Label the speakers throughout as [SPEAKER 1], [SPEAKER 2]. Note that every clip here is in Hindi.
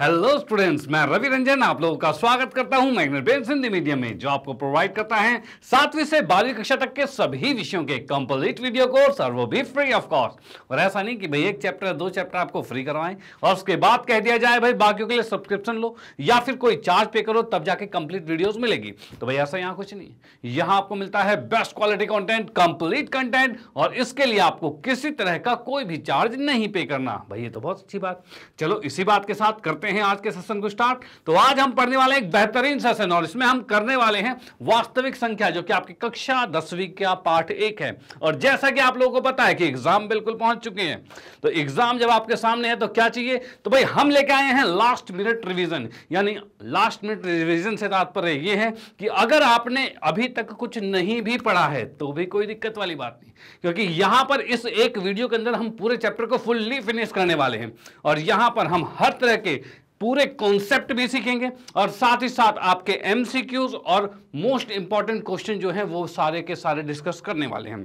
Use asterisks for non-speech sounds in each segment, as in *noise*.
[SPEAKER 1] हेलो स्टूडेंट्स मैं रवि रंजन आप लोगों का स्वागत करता हूं मैग्नेट बेन्स हिंदी मीडियम में जो आपको प्रोवाइड करता है सातवीं से बारहवीं कक्षा तक के सभी विषयों के कंप्लीट वीडियो कोर्स और वो भी फ्री ऑफ कॉस्ट और ऐसा नहीं कि भाई एक चैप्टर दो चैप्टर आपको फ्री करवाएं और उसके बाद कह दिया जाए भाई बाकियों के लिए सब्सक्रिप्शन लो या फिर कोई चार्ज पे करो तब जाके कंप्लीट वीडियोज मिलेगी तो भाई ऐसा यहाँ कुछ नहीं यहाँ आपको मिलता है best quality content complete content और इसके लिए आपको किसी तरह का कोई भी चार्ज नहीं पे करना भाई ये तो बहुत अच्छी बात चलो इसी बात के साथ करते करते हैं आज के सेशन को स्टार्ट तो आज हम पढ़ने वाले एक बेहतरीन सेशन और इसमें हम करने वाले हैं वास्तविक संख्या जो कि आपकी कक्षा दसवीं का पाठ एक है और जैसा कि आप लोगों को पता है कि एग्जाम बिल्कुल पहुंच चुके हैं तो एग्जाम जब आपके सामने है तो क्या चाहिए तो भाई हम लेके आए हैं लास्ट मिनट रिविजन यानी लास्ट मिनट रिविजन से तात्पर्य ये है कि अगर आपने अभी तक कुछ नहीं भी पढ़ा है तो भी कोई दिक्कत वाली बात नहीं क्योंकि यहां पर इस एक वीडियो के अंदर हम पूरे चैप्टर को फुल्ली फिनिश करने वाले हैं और यहां पर हम हर तरह के पूरे कॉन्सेप्ट भी सीखेंगे और साथ ही साथ आपके एमसीक्यूज और मोस्ट इंपॉर्टेंट क्वेश्चन जो हैं वो सारे के सारे डिस्कस करने वाले हैं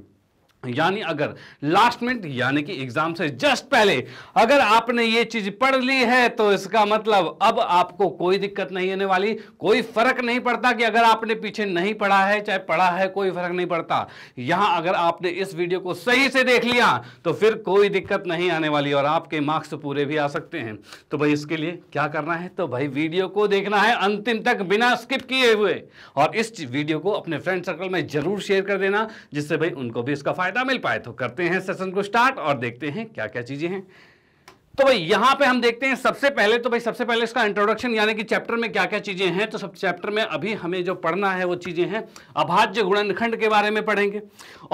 [SPEAKER 1] यानी अगर लास्ट मिनट यानी कि एग्जाम से जस्ट पहले अगर आपने ये चीज पढ़ ली है तो इसका मतलब अब आपको कोई दिक्कत नहीं होने वाली कोई फर्क नहीं पड़ता कि अगर आपने पीछे नहीं पढ़ा है चाहे पढ़ा है कोई फर्क नहीं पड़ता यहां अगर आपने इस वीडियो को सही से देख लिया तो फिर कोई दिक्कत नहीं आने वाली और आपके मार्क्स पूरे भी आ सकते हैं तो भाई इसके लिए क्या करना है तो भाई वीडियो को देखना है अंतिम तक बिना स्किप किए हुए और इस वीडियो को अपने फ्रेंड सर्कल में जरूर शेयर कर देना जिससे भाई उनको भी इसका फायदा फायदा मिल पाए तो करते हैं सेशन को स्टार्ट और देखते हैं क्या क्या चीजें हैं तो भाई यहां पे हम देखते हैं सबसे पहले तो भाई सबसे पहले इसका इंट्रोडक्शन यानी कि चैप्टर में क्या क्या चीजें हैं तो सब चैप्टर में अभी हमें जो पढ़ना है वो चीजें हैं अभाज्य गुणनखंड के बारे में पढ़ेंगे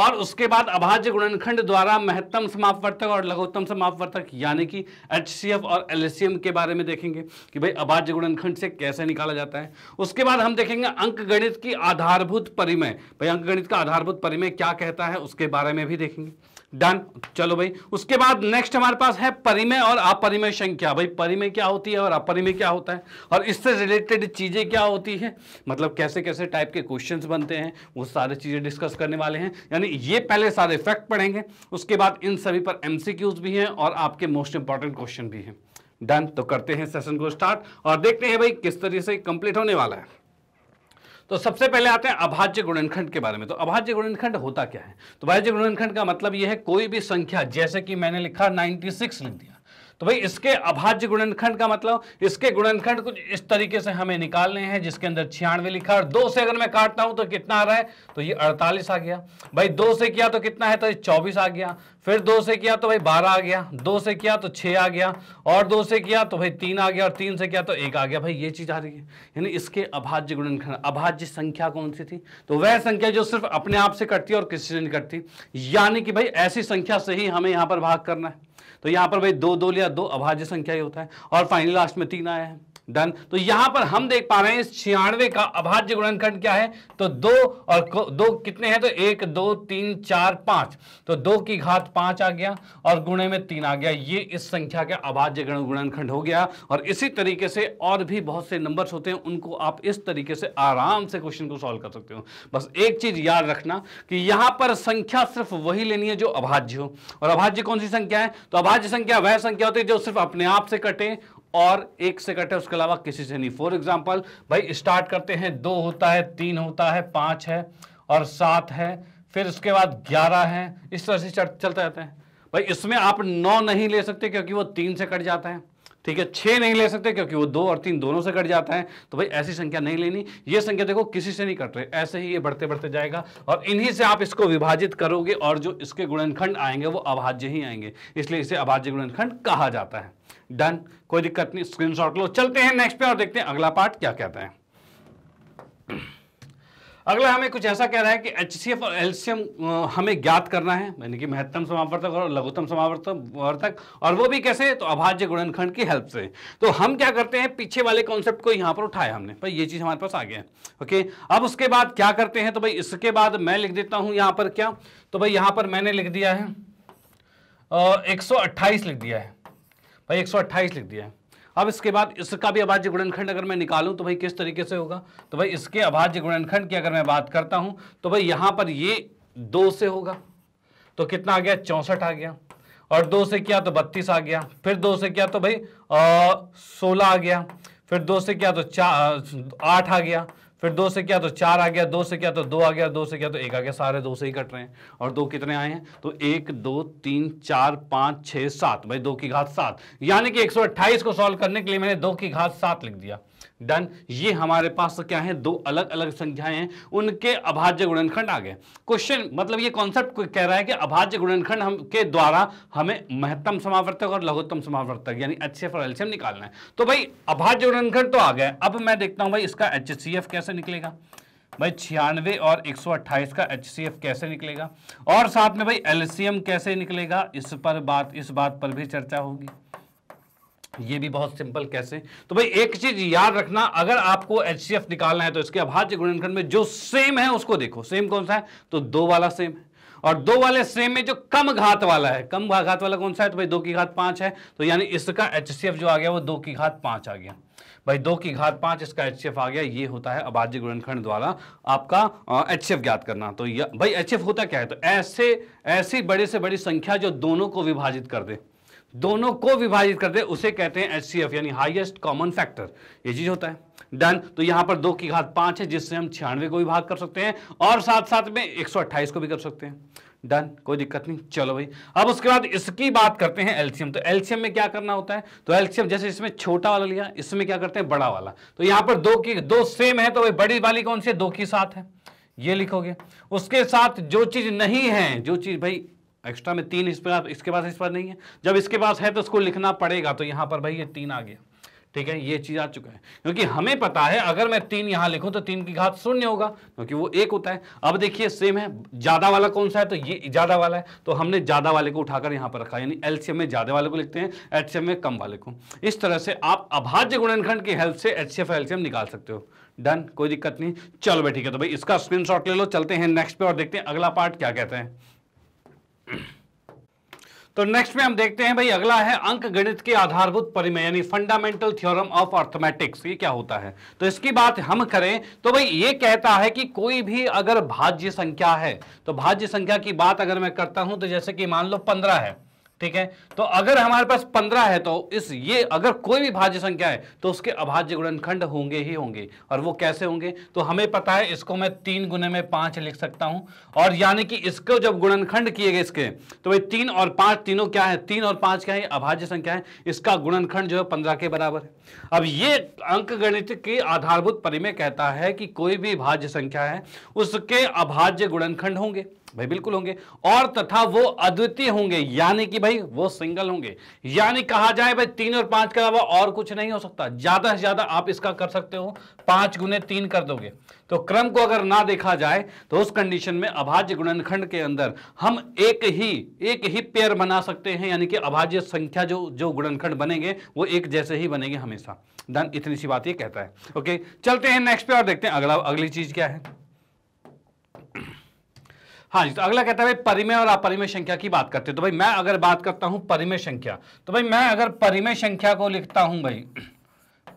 [SPEAKER 1] और उसके बाद अभाज्य गुणनखंड द्वारा महत्तम समापवर्तक और लघुत्तम समापवर्तक यानी कि एच और एल के बारे में देखेंगे कि भाई अभाज्य गुणनखंड से कैसे निकाला जाता है उसके बाद हम देखेंगे अंक गणित की आधारभूत परिमय भाई अंक गणित का आधारभूत परिमय क्या कहता है उसके बारे में भी देखेंगे डन चलो भाई उसके बाद नेक्स्ट हमारे पास है परिमेय और अपरिमेय संख्या भाई परिमेय क्या होती है और अपरिमेय क्या होता है और इससे रिलेटेड चीज़ें क्या होती हैं मतलब कैसे कैसे टाइप के क्वेश्चंस बनते हैं वो सारे चीज़ें डिस्कस करने वाले हैं यानी ये पहले सारे फैक्ट पढ़ेंगे उसके बाद इन सभी पर एम भी हैं और आपके मोस्ट इंपॉर्टेंट क्वेश्चन भी हैं डन तो करते हैं सेशन को स्टार्ट और देखते हैं भाई किस तरीके से कंप्लीट होने वाला है तो सबसे पहले आते हैं अभाज्य गुणनखंड के बारे में तो अभाज्य गुणनखंड होता क्या है तो अभाज्य गुणनखंड का मतलब यह है कोई भी संख्या जैसे कि मैंने लिखा 96 लिख दिया तो भाई इसके अभाज्य गुणनखंड का मतलब इसके गुणनखंड कुछ इस तरीके से हमें निकालने हैं जिसके अंदर छियानवे लिखा और दो से अगर मैं काटता हूं तो कितना आ रहा है तो ये अड़तालीस आ गया भाई दो से किया तो कितना है तो चौबीस आ गया फिर दो से किया तो भाई बारह आ गया दो से किया तो छह आ गया और दो से किया तो भाई तीन आ गया और तीन से किया तो एक आ गया भाई ये चीज़ आ रही है यानी इसके अभाज्य गुणनखंड अभाज्य संख्या कौन सी थी तो वह संख्या जो सिर्फ अपने आप से कटती है और किसी से नहीं कटती यानी कि भाई ऐसी संख्या से ही हमें यहाँ पर भाग करना है तो यहां पर भाई दो दो लिया दो अभाज्य संख्या ही होता है और फाइनल लास्ट में तीन आया है डन तो यहां पर हम देख पा रहे हैं इस छियानवे का अभाज्य गुणनखंड क्या है तो दो और दो कितने हैं तो एक दो तीन चार पांच तो दो की घात पांच आ गया और गुणे में तीन आ गया ये इस संख्या का अभाज्य गुणनखंड हो गया और इसी तरीके से और भी बहुत से नंबर्स होते हैं उनको आप इस तरीके से आराम से क्वेश्चन को सॉल्व कर सकते हो बस एक चीज याद रखना कि यहां पर संख्या सिर्फ वही लेनी है जो अभाज्य हो और अभाज्य कौन सी संख्या है तो अभाज्य संख्या वह संख्या होती है जो सिर्फ अपने आप से कटे और एक से कटे उसके अलावा किसी से नहीं फॉर एग्जाम्पल भाई स्टार्ट करते हैं दो होता है तीन होता है पाँच है और सात है फिर उसके बाद ग्यारह है इस तरह से चलते रहते हैं भाई इसमें आप नौ नहीं ले सकते क्योंकि वो तीन से कट जाता है ठीक है छः नहीं ले सकते क्योंकि वो दो और तीन दोनों से कट जाता है तो भाई ऐसी संख्या नहीं लेनी ये संख्या देखो किसी से नहीं कट रही ऐसे ही ये बढ़ते बढ़ते जाएगा और इन्हीं से आप इसको विभाजित करोगे और जो इसके गुणनखंड आएंगे वो अभाज्य ही आएंगे इसलिए इसे अभाज्य गुणनखंड कहा जाता है डन कोई दिक्कत नहीं स्क्रीन शॉट लो चलते हैं नेक्स्ट पे और देखते हैं अगला पार्ट क्या कहता है अगला हमें कुछ ऐसा कह रहा है कि एच और एल हमें ज्ञात करना है यानी कि महत्तम समावर्तक और लघुतम समावर्तक और वो भी कैसे तो अभाज्य गुणनखंड की हेल्प से तो हम क्या करते हैं पीछे वाले कॉन्सेप्ट को यहाँ पर उठाया हमने पर ये चीज़ हमारे पास आ गया है ओके अब उसके बाद क्या करते हैं तो भाई इसके बाद मैं लिख देता हूँ यहाँ पर क्या तो भाई यहाँ पर मैंने लिख दिया है एक लिख दिया है भाई एक लिख दिया है अब इसके बाद इसका भी अभाज्य गुणनखंड अगर मैं निकालूं तो भाई किस तरीके से होगा तो भाई इसके अभाज्य गुणनखंड की अगर मैं बात करता हूं तो भाई यहां पर ये दो से होगा तो कितना आ गया चौंसठ आ गया और दो से किया तो बत्तीस आ गया फिर दो से किया तो भाई सोलह आ गया फिर दो से किया तो चार आठ आ गया फिर दो से क्या तो चार आ गया दो से क्या तो दो आ गया दो से क्या तो एक आ गया सारे दो से ही कट रहे हैं और दो कितने आए हैं तो एक दो तीन चार पाँच छः सात भाई दो की घात सात यानी कि अट्ठाईस को सॉल्व करने के लिए मैंने दो की घात सात लिख दिया डन ये हमारे पास तो क्या है दो अलग अलग संख्याएं हैं उनके अभाज्य गुणनखंड आ गए क्वेश्चन मतलब ये कॉन्सेप्ट कह रहा है कि अभाज्य गुणनखंड हम के द्वारा हमें महत्तम समावर्तक और लघुत्तम समावर्तक यानी एच सी और एल्शियम निकालना है तो भाई अभाज्य गुणनखंड तो आ गया अब मैं देखता हूँ भाई इसका एच कैसे निकलेगा भाई छियानवे और अट्ठाईस का एच कैसे निकलेगा और साथ में भाई एल्शियम कैसे निकलेगा इस पर बात इस बात पर भी चर्चा होगी ये भी बहुत सिंपल कैसे तो भाई एक चीज याद रखना अगर आपको एच निकालना है तो इसके अभाज्य गुणनखंड में जो सेम है उसको देखो सेम कौन सा है तो दो वाला सेम है और दो वाले सेम में जो कम घात वाला है कम घात वाला कौन सा है तो भाई दो की घात पांच है तो यानी इसका एच जो आ गया वो दो की घात पांच आ गया भाई दो की घात पांच इसका एच आ गया ये होता है अभाज्य गुणनखंड द्वारा आपका एच ज्ञात करना तो भाई एच होता क्या है तो ऐसे ऐसी बड़े से बड़ी संख्या जो दोनों को विभाजित कर दे दोनों को विभाजित करते हैं उसे कहते हैं एच यानी हाईएस्ट कॉमन फैक्टर ये चीज होता है डन तो यहां पर दो की घात पांच है जिससे हम छियानवे को विभाग कर सकते हैं और साथ साथ में एक को भी कर सकते हैं डन कोई दिक्कत नहीं चलो भाई अब उसके बाद इसकी बात करते हैं एल्शियम तो एल्शियम में क्या करना होता है तो एल्शियम जैसे इसमें छोटा वाला लिया इसमें क्या करते हैं बड़ा वाला तो यहां पर दो की दो सेम है तो भाई बड़ी वाली कौन सी है दो की साथ है ये लिखोगे उसके साथ जो चीज नहीं है जो चीज भाई एक्स्ट्रा में तीन इस पर इसके पास इस पर नहीं है जब इसके पास है तो उसको लिखना पड़ेगा तो यहाँ पर भाई ये तीन आ गया ठीक है ये चीज़ आ चुका है क्योंकि हमें पता है अगर मैं तीन यहाँ लिखूँ तो तीन की घात शून्य होगा क्योंकि वो एक होता है अब देखिए सेम है ज़्यादा वाला कौन सा है तो ये ज़्यादा वाला है तो हमने ज़्यादा वाले को उठाकर यहाँ पर रखा यानी एलसीएम में ज़्यादा वाले को लिखते हैं एचसीएम में कम वाले को इस तरह से आप अभाज्य गुणनखंड की हेल्प से एच एलसीएम निकाल सकते हो डन कोई दिक्कत नहीं चलो भाई ठीक है तो भाई इसका स्क्रीन ले लो चलते हैं नेक्स्ट पे और देखते हैं अगला पार्ट क्या कहते हैं तो नेक्स्ट में हम देखते हैं भाई अगला है अंक गणित के आधारभूत परिमेय यानी फंडामेंटल थ्योरम ऑफ अर्थमेटिक्स ये क्या होता है तो इसकी बात हम करें तो भाई ये कहता है कि कोई भी अगर भाज्य संख्या है तो भाज्य संख्या की बात अगर मैं करता हूं तो जैसे कि मान लो पंद्रह है ठीक है तो अगर हमारे पास पंद्रह है तो इस ये अगर कोई भी भाज्य संख्या है तो उसके अभाज्य गुणनखंड होंगे ही होंगे और वो कैसे होंगे तो हमें पता है इसको मैं तीन गुने में पांच लिख सकता हूं और यानी कि इसको जब गुणनखंड किए गए इसके तो भाई तीन और पांच तीनों क्या है तीन और पांच क्या है अभाज्य संख्या है इसका गुणनखंड जो है पंद्रह के बराबर है अब ये अंक गणित के आधारभूत परिमय कहता है कि कोई भी भाज्य संख्या है उसके अभाज्य गुणनखंड होंगे भाई बिल्कुल होंगे और तथा वो अद्वितीय होंगे यानी कि भाई वो सिंगल होंगे यानी कहा जाए भाई तीन और पांच के अलावा और कुछ नहीं हो सकता ज्यादा से ज्यादा आप इसका कर सकते हो पांच गुने तीन कर दोगे तो क्रम को अगर ना देखा जाए तो उस कंडीशन में अभाज्य गुणनखंड के अंदर हम एक ही एक ही पेयर बना सकते हैं यानी कि अभाज्य संख्या जो जो गुणनखंड बनेंगे वो एक जैसे ही बनेंगे हमेशा धन इतनी सी बात ये कहता है ओके चलते हैं नेक्स्ट पे और देखते हैं अगला अगली चीज क्या है हाँ जी तो अगला कहता है भाई परिमेय और अपरिमेय संख्या की बात करते हैं तो भाई मैं अगर बात करता हूं परिमेय संख्या तो भाई मैं अगर परिमेय संख्या को लिखता हूं भाई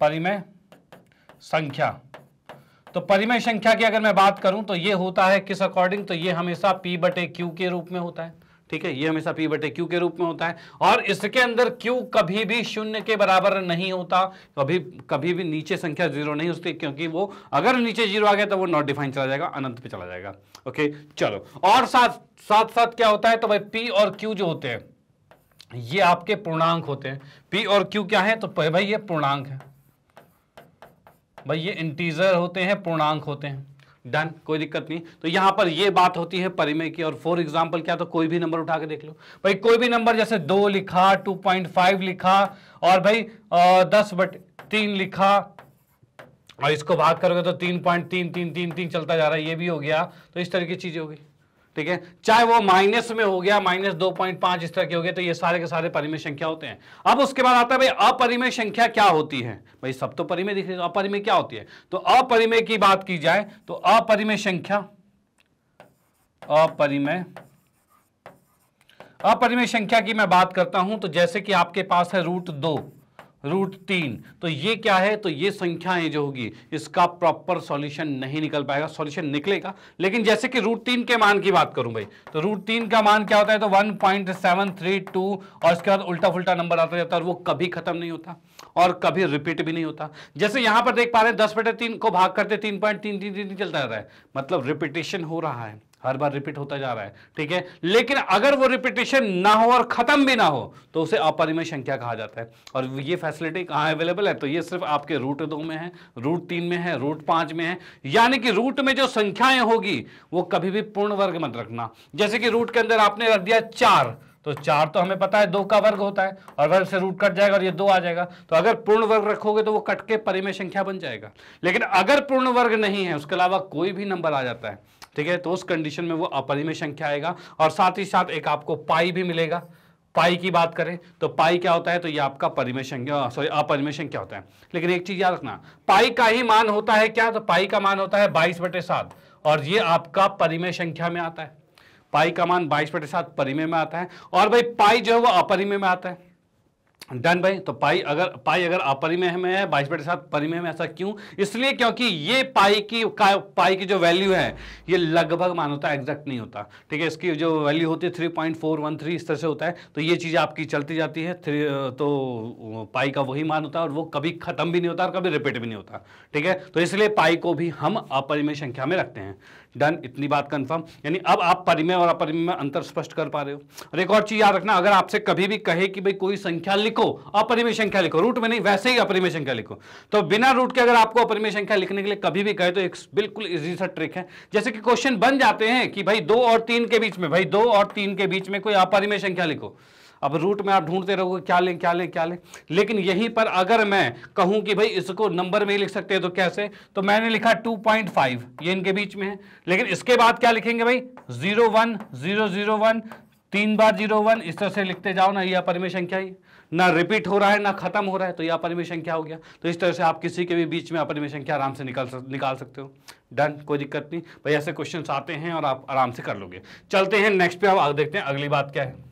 [SPEAKER 1] परिमेय संख्या तो परिमेय संख्या की अगर मैं बात करूं तो ये होता है किस अकॉर्डिंग तो ये हमेशा पी बटे क्यू के रूप में होता है ठीक है ये हमेशा पी बटे क्यू के रूप में होता है और इसके अंदर क्यू कभी भी शून्य के बराबर नहीं होता कभी कभी भी नीचे संख्या जीरो नहीं होती क्योंकि वो अगर नीचे जीरो आ गया तो वो नॉट डिफाइन चला जाएगा अनंत पे चला जाएगा ओके चलो और साथ साथ साथ क्या होता है तो भाई पी और क्यू जो होते हैं ये आपके पूर्णांक होते हैं पी और क्यू क्या है तो भाई ये पूर्णांक है भाई ये इंटीजर होते हैं पूर्णांक होते हैं डन कोई दिक्कत नहीं तो यहां पर यह बात होती है परिमय की और फॉर एग्जाम्पल क्या तो कोई भी नंबर उठा के देख लो भाई कोई भी नंबर जैसे दो लिखा टू पॉइंट फाइव लिखा और भाई दस बट तीन लिखा और इसको भाग करोगे तो तीन पॉइंट तीन तीन तीन तीन चलता जा रहा है ये भी हो गया तो इस तरह की चीज़ें होगी ठीक है चाहे वो माइनस में हो गया माइनस दो पॉइंट पांच इस तरह के हो गए तो ये सारे के सारे परिमेय संख्या होते हैं अब उसके बाद आता है भाई अपरिमेय संख्या क्या होती है भाई सब तो परिमेय दिख रहे तो अपरिमेय क्या होती है तो अपरिमेय की बात की जाए तो अपरिमेय संख्या अपरिमेय अपरिमेय संख्या की मैं बात करता हूं तो जैसे कि आपके पास है रूट दो रूट तीन तो ये क्या है तो ये संख्याएं जो होगी इसका प्रॉपर सॉल्यूशन नहीं निकल पाएगा सॉल्यूशन निकलेगा लेकिन जैसे कि रूट तीन के मान की बात करूं भाई तो रूट तीन का मान क्या होता है तो 1.732 और इसके बाद उल्टा फुल्टा नंबर आता जाता है और वो कभी खत्म नहीं होता और कभी रिपीट भी नहीं होता जैसे यहां पर देख पा रहे हैं दस बटे तीन को भाग करते तीन पॉइंट तीन तीन तीन चलता रहता है मतलब रिपीटेशन हो रहा है हर बार रिपीट होता जा रहा है ठीक है लेकिन अगर वो रिपीटेशन ना हो और खत्म भी ना हो तो उसे अपरिमय संख्या कहा जाता है और ये फैसिलिटी कहाँ अवेलेबल है तो ये सिर्फ आपके रूट दो में है रूट तीन में है रूट पांच में है यानी कि रूट में जो संख्याएं होगी वो कभी भी पूर्ण वर्ग मत रखना जैसे कि रूट के अंदर आपने रख दिया चार तो चार तो हमें पता है दो का वर्ग होता है और वर्ग से रूट कट जाएगा और ये दो आ जाएगा तो अगर पूर्ण वर्ग रखोगे तो वो कट के परिमेय संख्या बन जाएगा लेकिन अगर पूर्ण वर्ग नहीं है उसके अलावा कोई भी नंबर आ जाता है ठीक है तो उस कंडीशन में वो अपरिमय संख्या आएगा और साथ ही साथ एक आपको पाई भी मिलेगा पाई की बात करें तो पाई क्या होता है तो ये आपका परिमय संख्या सॉरी अपरिमय संख्या होता है लेकिन एक चीज याद रखना पाई का ही मान होता है क्या तो पाई का मान होता है बाईस बटे सात और ये आपका परिमय संख्या में आता है पाई का मान बाईस बटे सात में आता है और भाई पाई जो है वो अपरिमय में आता है डन भाई तो पाई अगर पाई अगर अपरिमेय में है बाईस के साथ परिमेय में ऐसा क्यों इसलिए क्योंकि ये पाई की का, पाई की जो वैल्यू है ये लगभग मान होता है एग्जैक्ट नहीं होता ठीक है इसकी जो वैल्यू होती है three point four one three इस तरह से होता है तो ये चीज़ आपकी चलती जाती है थ्री तो पाई का वही मान होता है और वो कभी खत्म भी नहीं होता और कभी रिपीट भी नहीं होता ठीक है तो इसलिए पाई को भी हम अपरिमेय संख्या में रखते हैं डन इतनी बात कंफर्म यानी अब आप परिमेय और अपरिमेय में अंतर स्पष्ट कर पा रहे हो और एक और चीज़ याद रखना अगर आपसे कभी भी कहे कि भाई कोई संख्या लिखो अपरिमेय संख्या लिखो रूट में नहीं वैसे ही अपरिमेय संख्या लिखो तो बिना रूट के अगर आपको अपरिमेय संख्या लिखने के लिए कभी भी कहे तो एक बिल्कुल इजी सा ट्रिक है जैसे कि क्वेश्चन बन जाते हैं कि भाई दो और तीन के बीच में भाई दो और तीन के बीच में कोई अपरिमेय संख्या लिखो अब रूट में आप ढूंढते रहोगे क्या लें क्या लें क्या लें लेकिन यहीं पर अगर मैं कहूं कि भाई इसको नंबर में ही लिख सकते हैं तो कैसे तो मैंने लिखा 2.5 ये इनके बीच में है लेकिन इसके बाद क्या लिखेंगे भाई zero one zero zero one तीन बार जीरो वन इस तरह से लिखते जाओ ना यह परमिशन संख्या ही ना रिपीट हो रहा है ना खत्म हो रहा है तो यह परमिशन क्या हो गया तो इस तरह से आप किसी के भी बीच में परमिशन संख्या आराम से निकाल निकाल सकते हो डन कोई दिक्कत नहीं भाई ऐसे क्वेश्चन आते हैं और आप आराम से कर लोगे चलते हैं नेक्स्ट पे आप देखते हैं अगली बात क्या है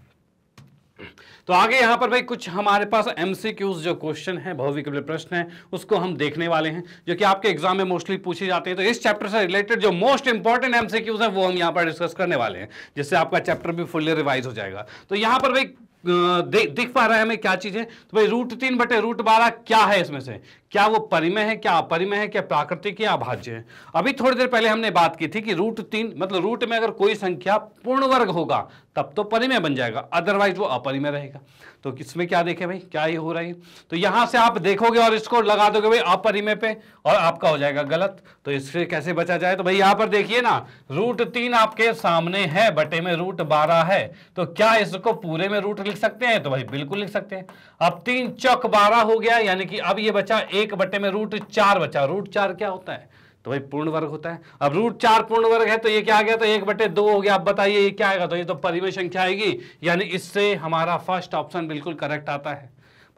[SPEAKER 1] तो आगे यहां पर भाई कुछ हमारे पास एमसीक्यूज जो क्वेश्चन है बहुविकल्पीय प्रश्न है उसको हम देखने वाले हैं जो कि आपके एग्जाम में मोस्टली पूछे जाते हैं तो इस चैप्टर से रिलेटेड जो मोस्ट इंपॉर्टेंट एमसीक्यूज है वो हम यहां पर डिस्कस करने वाले हैं जिससे आपका चैप्टर भी फुल्ली रिवाइज हो जाएगा तो यहां पर भाई दिख पा रहा है हमें क्या चीज़ है तो भाई रूट तीन बटे रूट बारह क्या है इसमें से क्या वो परिमय है क्या अपरिमय है क्या प्राकृतिक या अभाज्य है अभी थोड़ी देर पहले हमने बात की थी कि रूट तीन मतलब रूट में अगर कोई संख्या पूर्ण वर्ग होगा तब तो परिमय बन जाएगा अदरवाइज वो अपरिमय रहेगा तो किसमें क्या देखें भाई क्या ये हो रहा है तो यहां से आप देखोगे और इसको लगा दोगे भाई अपरिमय पे और आपका हो जाएगा गलत तो इससे कैसे बचा जाए तो भाई यहां पर देखिए ना रूट तीन आपके सामने है बटे में रूट बारह है तो क्या इसको पूरे में रूट लिख सकते हैं तो भाई बिल्कुल लिख सकते हैं अब तीन चौक बारह हो गया यानी कि अब ये बचा एक बट्टे में रूट चार बचा रूट चार क्या होता है तो भाई पूर्ण वर्ग होता है अब रूट चार पूर्ण वर्ग है तो ये क्या आ गया तो एक बटे दो हो गया आप बताइए ये क्या आएगा तो ये तो परिमेय संख्या आएगी यानी इससे हमारा फर्स्ट ऑप्शन बिल्कुल करेक्ट आता है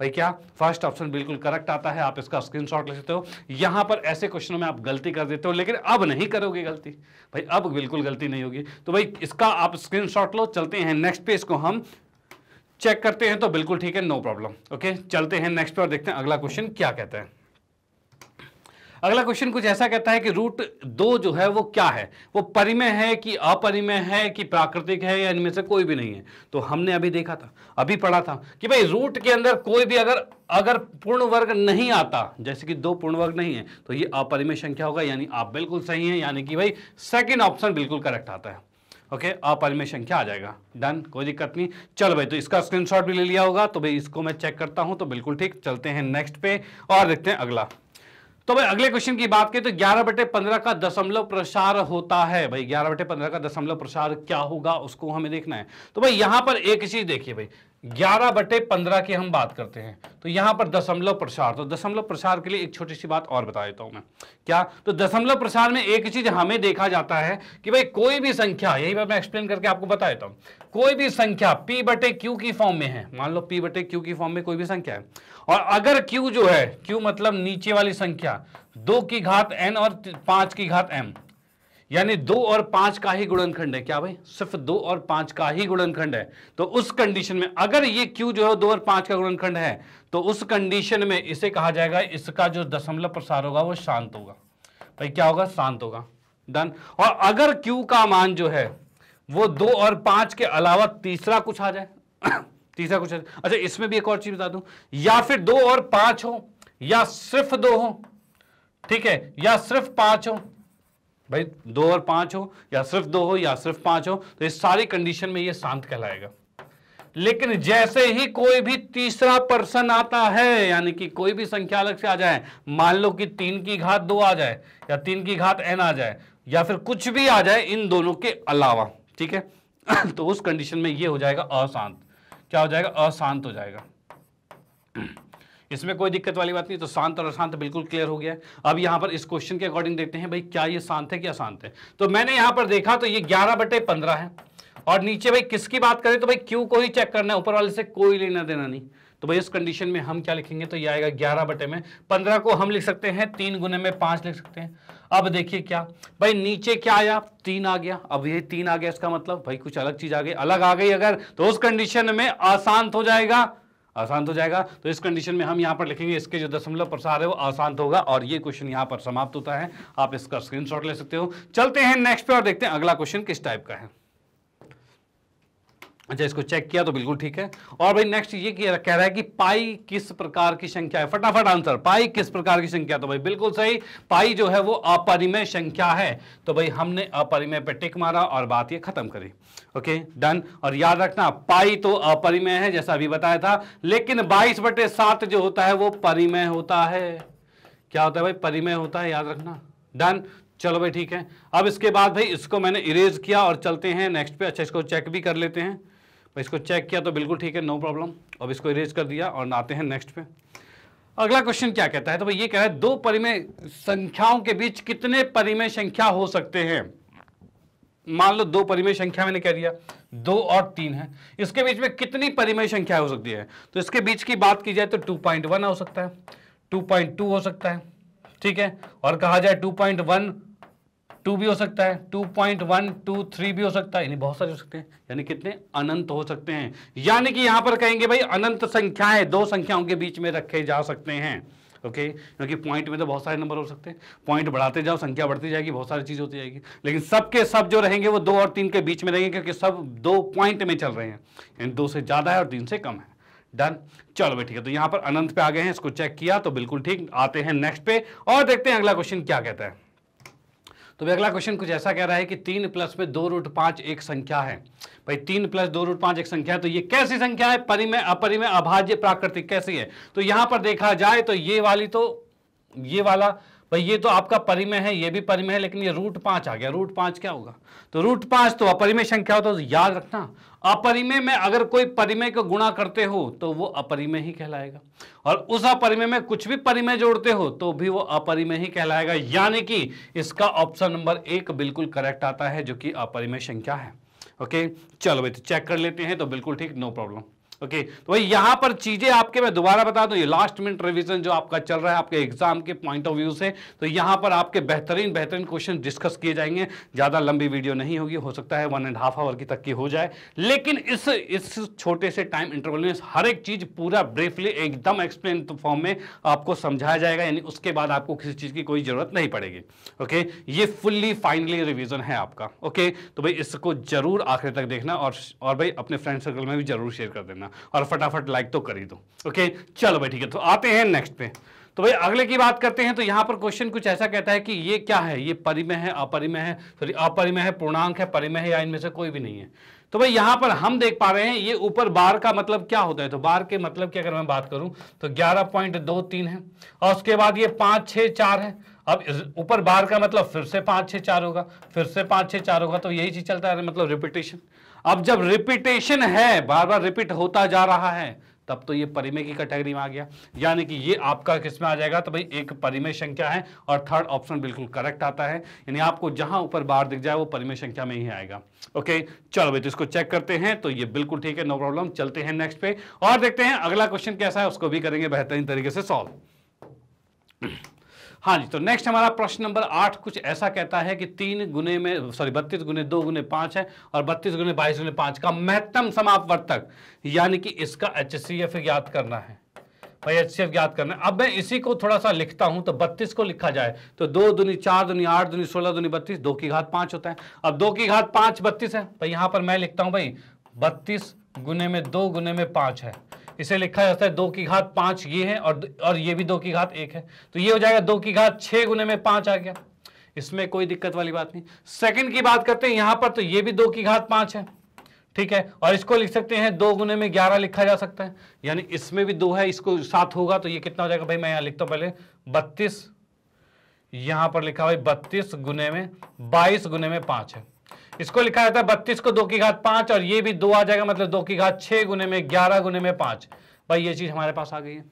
[SPEAKER 1] भाई क्या फर्स्ट ऑप्शन बिल्कुल करेक्ट आता है आप इसका स्क्रीनशॉट ले सकते हो यहां पर ऐसे क्वेश्चनों में आप गलती कर देते हो लेकिन अब नहीं करोगे गलती भाई अब बिल्कुल गलती नहीं होगी तो भाई इसका आप स्क्रीनशॉट लो चलते हैं नेक्स्ट पे इसको हम चेक करते हैं तो बिल्कुल ठीक है नो प्रॉब्लम ओके चलते हैं नेक्स्ट पर देखते हैं अगला क्वेश्चन क्या कहता है अगला क्वेश्चन कुछ ऐसा कहता है कि रूट दो जो है वो क्या है वो परिमय है कि अपरिमय है कि प्राकृतिक है या इनमें से कोई भी नहीं है तो हमने अभी देखा था अभी पढ़ा था कि भाई रूट के अंदर कोई भी अगर अगर पूर्ण वर्ग नहीं आता जैसे कि दो पूर्ण वर्ग नहीं है तो ये अपरिमय संख्या होगा यानी आप बिल्कुल सही है यानी कि भाई सेकेंड ऑप्शन बिल्कुल करेक्ट आता है ओके अपरिमेशन क्या आ जाएगा डन कोई दिक्कत नहीं चल भाई तो इसका स्क्रीनशॉट भी ले लिया होगा तो भाई इसको मैं चेक करता हूं तो बिल्कुल ठीक चलते हैं नेक्स्ट पे और देखते हैं अगला तो भाई अगले क्वेश्चन की बात करें तो 11 बटे पंद्रह का दशमलव प्रसार होता है भाई 11 बटे पंद्रह का दशमलव प्रसार क्या होगा उसको हमें देखना है तो भाई यहां पर एक चीज देखिए भाई ग्यारह बटे पंद्रह की हम बात करते हैं तो यहां पर दशमलव प्रसार तो दशमलव प्रसार के लिए एक छोटी सी बात और बता देता हूं मैं क्या तो दशमलव प्रसार में एक चीज हमें देखा जाता है कि भाई कोई भी संख्या यही मैं एक्सप्लेन करके आपको बता देता हूं कोई भी संख्या पी बटे क्यू की फॉर्म में है मान लो पी बटे क्यू की फॉर्म में कोई भी संख्या है और अगर क्यू जो है क्यू मतलब नीचे वाली संख्या दो की घात एन और पांच की घात एम यानी दो और पांच का ही गुणनखंड है क्या भाई सिर्फ दो और पांच का ही गुणनखंड है तो उस कंडीशन में अगर ये क्यू जो है दो और पांच का गुणनखंड है तो उस कंडीशन में इसे कहा जाएगा इसका जो दशमलव प्रसार होगा वो शांत होगा भाई क्या होगा शांत होगा डन और अगर क्यू का मान जो है वो दो और पांच के अलावा तीसरा कुछ आ जाए *coughs* तीसरा कुछ अच्छा इसमें भी एक और चीज बता दू या फिर दो और पांच हो या सिर्फ दो हो ठीक है या सिर्फ पांच हो भाई दो और पांच हो या सिर्फ दो हो या सिर्फ पांच हो तो इस सारी कंडीशन में ये शांत कहलाएगा लेकिन जैसे ही कोई भी तीसरा पर्सन आता है यानी कि कोई भी संख्या अलग से आ जाए मान लो कि तीन की घात दो आ जाए या तीन की घात एन आ जाए या फिर कुछ भी आ जाए इन दोनों के अलावा ठीक है *clears throat* तो उस कंडीशन में ये हो जाएगा अशांत क्या हो जाएगा अशांत हो जाएगा इसमें कोई दिक्कत वाली बात नहीं तो शांत और अशांत बिल्कुल क्लियर हो गया अब यहां पर इस क्वेश्चन के अकॉर्डिंग देखते हैं भाई क्या ये शांत है क्या शांत है तो मैंने यहां पर देखा तो ये ग्यारह बटे पंद्रह है और नीचे भाई किसकी बात करें तो भाई क्यू को ही चेक करना है ऊपर वाले से कोई लेना देना नहीं तो भाई इस कंडीशन में हम क्या लिखेंगे तो ये आएगा ग्यारह बटे में पंद्रह को हम लिख सकते हैं तीन गुने में पांच लिख सकते हैं अब देखिए क्या भाई नीचे क्या आया तीन आ गया अब ये तीन आ गया इसका मतलब भाई कुछ अलग चीज आ गई अलग आ गई अगर तो उस कंडीशन में आसान हो जाएगा आसान हो तो जाएगा तो इस कंडीशन में हम यहाँ पर लिखेंगे इसके जो दशमलव प्रसार है वो आसान तो होगा और ये क्वेश्चन यहाँ पर समाप्त होता है आप इसका स्क्रीनशॉट ले सकते हो चलते हैं नेक्स्ट पे और देखते हैं अगला क्वेश्चन किस टाइप का है अच्छा इसको चेक किया तो बिल्कुल ठीक है और भाई नेक्स्ट ये कह रहा है कि पाई किस प्रकार की संख्या है फटाफट आंसर पाई किस प्रकार की संख्या तो भाई बिल्कुल सही पाई जो है वो अपरिमेय संख्या है तो भाई हमने अपरिमेय पे टिक मारा और बात ये खत्म करी ओके डन और याद रखना पाई तो अपरिमेय है जैसा अभी बताया था लेकिन बाईस बटे सात जो होता है वो परिमय होता है क्या होता है भाई परिमय होता है याद रखना डन चलो भाई ठीक है अब इसके बाद भाई इसको मैंने इरेज किया और चलते हैं नेक्स्ट पे अच्छा इसको चेक भी कर लेते हैं तो इसको चेक किया तो बिल्कुल ठीक है नो प्रॉब्लम अब इसको इरेज कर दिया और आते हैं नेक्स्ट पे अगला क्वेश्चन क्या कहता है तो भाई ये कह रहा है दो परिमेय संख्याओं के बीच कितने परिमेय संख्या हो सकते हैं मान लो दो परिमेय संख्या मैंने कह दिया दो और तीन है इसके बीच में कितनी परिमेय संख्या हो सकती है तो इसके बीच की बात की जाए तो 2.1 हो सकता है 2.2 हो सकता है ठीक है और कहा जाए 2.1 टू भी हो सकता है two point one two three भी हो सकता है यानी बहुत सारे हो सकते हैं यानी कितने अनंत हो सकते हैं यानी कि यहां पर कहेंगे भाई अनंत संख्याएं दो संख्याओं के बीच में रखे जा सकते हैं ओके okay? क्योंकि पॉइंट में तो बहुत सारे नंबर हो सकते हैं पॉइंट बढ़ाते जाओ संख्या बढ़ती जाएगी बहुत सारी चीज़ होती जाएगी लेकिन सब के सब जो रहेंगे वो दो और तीन के बीच में रहेंगे क्योंकि सब दो पॉइंट में चल रहे हैं यानी दो से ज़्यादा है और तीन से कम है डन चलो भाई ठीक है तो यहाँ पर अनंत पे आ गए हैं इसको चेक किया तो बिल्कुल ठीक आते हैं नेक्स्ट पे और देखते हैं अगला क्वेश्चन क्या कहता है तो भाई अगला क्वेश्चन कुछ ऐसा कह रहा है कि तीन प्लस में दो रूट पांच एक संख्या है भाई तीन प्लस दो रूट पांच एक संख्या है तो ये कैसी संख्या है परिमय अपरिमय अभाज्य प्राकृतिक कैसी है तो यहां पर देखा जाए तो ये वाली तो ये वाला भाई ये तो आपका परिमय है ये भी परिमय है लेकिन ये रूट पांच आ गया रूट पांच क्या होगा तो रूट पांच तो अपरिमय संख्या हो तो याद रखना अपरिमेय में अगर कोई परिमेय को गुणा करते हो तो वो अपरिमेय ही कहलाएगा और उस अपरिमेय में कुछ भी परिमेय जोड़ते हो तो भी वो अपरिमेय ही कहलाएगा यानी कि इसका ऑप्शन नंबर एक बिल्कुल करेक्ट आता है जो कि अपरिमेय संख्या है ओके चलो भाई तो चेक कर लेते हैं तो बिल्कुल ठीक नो प्रॉब्लम ओके तो भाई यहाँ पर चीजें आपके मैं दोबारा बता दूँ ये लास्ट मिनट रिविजन जो आपका चल रहा है आपके एग्जाम के पॉइंट ऑफ व्यू से तो यहाँ पर आपके बेहतरीन बेहतरीन क्वेश्चन डिस्कस किए जाएंगे ज़्यादा लंबी वीडियो नहीं होगी हो सकता है वन एंड हाफ आवर की तक की हो जाए लेकिन इस इस छोटे से टाइम इंटरवल में हर एक चीज़ पूरा ब्रीफली एकदम एक्सप्लेन फॉर्म तो में आपको समझाया जाएगा यानी उसके बाद आपको किसी चीज़ की कोई ज़रूरत नहीं पड़ेगी ओके ये फुल्ली फाइनली रिविजन है आपका ओके तो भाई इसको ज़रूर आखिर तक देखना और और भाई अपने फ्रेंड सर्कल में भी ज़रूर शेयर कर देना देना और फटाफट लाइक तो कर ही दो ओके चलो भाई ठीक है तो आते हैं नेक्स्ट पे तो भाई अगले की बात करते हैं तो यहाँ पर क्वेश्चन कुछ ऐसा कहता है कि ये क्या है ये परिमय है अपरिमय है सॉरी अपरिमय है पूर्णांक है परिमय है या इनमें से कोई भी नहीं है तो भाई यहाँ पर हम देख पा रहे हैं ये ऊपर बार का मतलब क्या होता है तो बार के मतलब की अगर मैं बात करूँ तो ग्यारह पॉइंट दो तीन है और उसके बाद ये पाँच छः चार है अब ऊपर बार का मतलब फिर से पाँच छः चार होगा फिर से पाँच छः चार होगा तो यही चीज़ चलता है मतलब रिपीटेशन अब जब रिपीटेशन है बार बार रिपीट होता जा रहा है तब तो ये परिमेय की कैटेगरी में आ गया यानी कि ये आपका किसमें आ जाएगा तो भाई एक परिमेय संख्या है और थर्ड ऑप्शन बिल्कुल करेक्ट आता है यानी आपको जहां ऊपर बाहर दिख जाए वो परिमेय संख्या में ही आएगा ओके चलो भाई तो इसको चेक करते हैं तो ये बिल्कुल ठीक है नो प्रॉब्लम चलते हैं नेक्स्ट पे और देखते हैं अगला क्वेश्चन कैसा है उसको भी करेंगे बेहतरीन तरीके से सॉल्व हाँ जी तो नेक्स्ट हमारा प्रश्न नंबर आठ कुछ ऐसा कहता है कि तीन गुने में सॉरी बत्तीस गुने दो गुने पांच है और बत्तीस गुने बाईस गुने पांच का महत्तम समापवर्तक यानी कि इसका एच ज्ञात करना है भाई एच ज्ञात करना है अब मैं इसी को थोड़ा सा लिखता हूं तो बत्तीस को लिखा जाए तो दो दुनी चार दुनी आठ दुनी सोलह दुनी बत्तीस दो की घात पांच होता है अब दो की घात पांच बत्तीस है भाई यहाँ पर मैं लिखता हूं भाई बत्तीस गुने में दो गुने में पांच है इसे लिखा जाता है दो की घात पांच ये है और और ये भी दो की घात एक है तो ये हो जाएगा दो की घात छह गुने में पांच आ गया इसमें कोई दिक्कत वाली बात नहीं सेकंड की बात करते हैं यहां पर तो ये भी दो की घात पांच है ठीक है और इसको लिख सकते हैं दो गुने में ग्यारह लिखा जा सकता है यानी इसमें भी दो है इसको सात होगा तो ये कितना हो जाएगा भाई मैं यहां लिखता हूं पहले बत्तीस यहां पर लिखा भाई बत्तीस गुने में बाईस गुने में पांच है इसको लिखा जाता है बत्तीस को दो की घात पांच और ये भी दो आ जाएगा मतलब दो की घात छह गुने में ग्यारह गुने में पांच भाई ये चीज हमारे पास आ गई है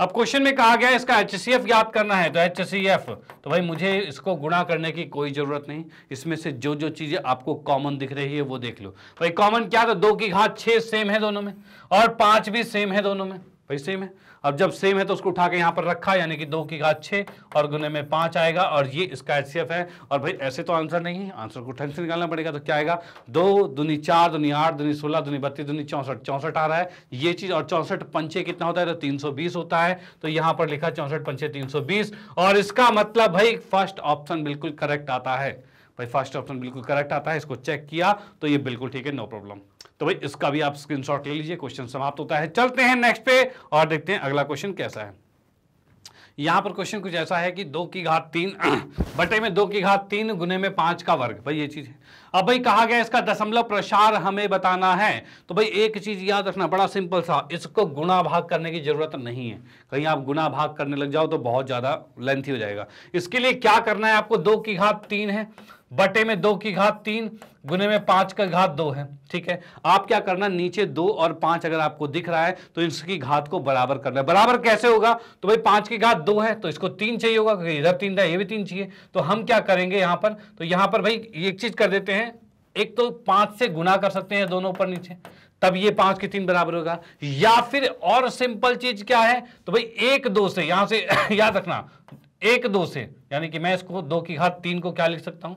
[SPEAKER 1] अब क्वेश्चन में कहा गया है इसका एच सी एफ याद करना है तो एच सी एफ तो भाई मुझे इसको गुणा करने की कोई जरूरत नहीं इसमें से जो जो चीजें आपको कॉमन दिख रही है वो देख लो भाई कॉमन क्या था दो की घात छह सेम है दोनों में और पांच भी सेम है दोनों में भाई सेम है अब जब सेम है तो उसको उठा के यहाँ पर रखा यानी कि दो की घात छः और गुने में पाँच आएगा और ये इसका एच है और भाई ऐसे तो आंसर नहीं है आंसर को ठंड से निकालना पड़ेगा तो क्या आएगा दो दुनी चार दुनी आठ दुनी सोलह दुनी बत्तीस दुनी चौंसठ चौंसठ आ रहा है ये चीज़ और चौंसठ पंचे कितना होता है तो तीन होता है तो यहाँ पर लिखा चौंसठ पंचे तीन और इसका मतलब भाई फर्स्ट ऑप्शन बिल्कुल करेक्ट आता है भाई फर्स्ट ऑप्शन बिल्कुल करेक्ट आता है इसको चेक किया तो ये बिल्कुल ठीक है नो प्रॉब्लम तो भाई इसका भी आप स्क्रीनशॉट ले लीजिए क्वेश्चन समाप्त होता है चलते हैं नेक्स्ट पे और देखते हैं अगला क्वेश्चन कैसा है यहां पर क्वेश्चन कुछ ऐसा है कि दो की घात तीन *clears throat* बटे में दो की घात तीन गुने में पांच का वर्ग भाई ये चीज है अब भाई कहा गया इसका दशमलव प्रसार हमें बताना है तो भाई एक चीज याद रखना बड़ा सिंपल सा इसको गुणा भाग करने की जरूरत नहीं है कहीं आप गुणा भाग करने लग जाओ तो बहुत ज्यादा लेंथी हो जाएगा इसके लिए क्या करना है आपको दो की घात तीन है बटे में दो की घात तीन गुने में पांच का घात दो है ठीक है आप क्या करना नीचे दो और पांच अगर आपको दिख रहा है तो इसकी घात को बराबर करना है बराबर कैसे होगा तो भाई पांच की घात दो है तो इसको तीन चाहिए होगा क्योंकि इधर तीन था ये भी तीन चाहिए तो हम क्या करेंगे यहां पर तो यहां पर भाई एक चीज कर देते हैं एक तो पांच से गुना कर सकते हैं दोनों ऊपर नीचे तब ये पांच के तीन बराबर होगा या फिर और सिंपल चीज क्या है तो भाई एक दो से यहां से *coughs* याद रखना एक दो से यानी कि मैं इसको दो की घात तीन को क्या लिख सकता हूं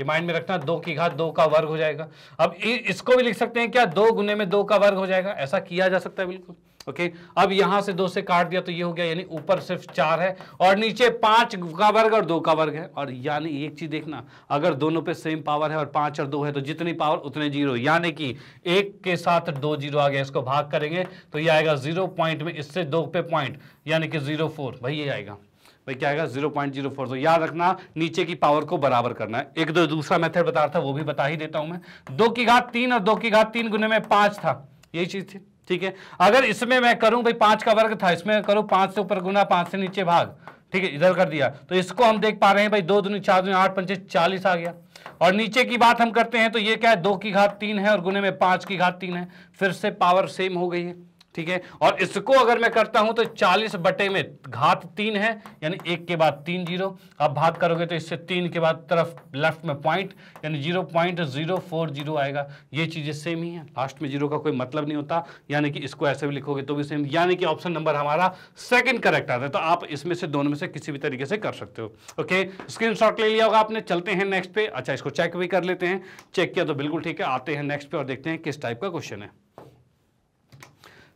[SPEAKER 1] ये माइंड में रखना दो की घात दो का वर्ग हो जाएगा अब इसको भी लिख सकते हैं क्या दो गुने में दो का वर्ग हो जाएगा ऐसा किया जा सकता है बिल्कुल ओके अब यहां से दो से काट दिया तो ये हो गया यानी ऊपर सिर्फ चार है और नीचे पांच का वर्ग और दो का वर्ग है और यानी एक चीज देखना अगर दोनों पे सेम पावर है और पांच और दो है तो जितनी पावर उतने जीरो यानी कि एक के साथ दो जीरो आ गया इसको भाग करेंगे तो ये आएगा जीरो पॉइंट में इससे दो पे पॉइंट यानी कि जीरो फोर वही आएगा भाई क्या आएगा जीरो पॉइंट जीरो फोर तो याद रखना नीचे की पावर को बराबर करना है एक दो दूसरा मेथड बता रहा था वो भी बता ही देता हूं मैं दो की घात तीन और दो की घात तीन गुने में पांच था यही चीज थी ठीक है अगर इसमें मैं करूं भाई पांच का वर्ग था इसमें करूं पांच से ऊपर गुना पांच से नीचे भाग ठीक है इधर कर दिया तो इसको हम देख पा रहे हैं भाई दो दुनिया चार दुनिया आठ पंचे चालीस आ गया और नीचे की बात हम करते हैं तो ये क्या है दो की घात तीन है और गुने में पांच की घात तीन है फिर से पावर सेम हो गई है ठीक है और इसको अगर मैं करता हूं तो 40 बटे में घात तीन है यानी एक के बाद तीन जीरो आप भाग करोगे तो इससे तीन के बाद तरफ लेफ्ट में पॉइंट यानी zero point zero four zero आएगा ये चीज़ें सेम ही है लास्ट में जीरो का कोई मतलब नहीं होता यानी कि इसको ऐसे भी लिखोगे तो भी सेम यानी कि ऑप्शन नंबर हमारा सेकेंड करेक्ट आता है तो आप इसमें से दोनों में से किसी भी तरीके से कर सकते हो ओके स्क्रीन ले लिया होगा आपने चलते हैं नेक्स्ट पे अच्छा इसको चेक भी कर लेते हैं चेक किया तो बिल्कुल ठीक है आते हैं नेक्स्ट पे और देखते हैं किस टाइप का क्वेश्चन है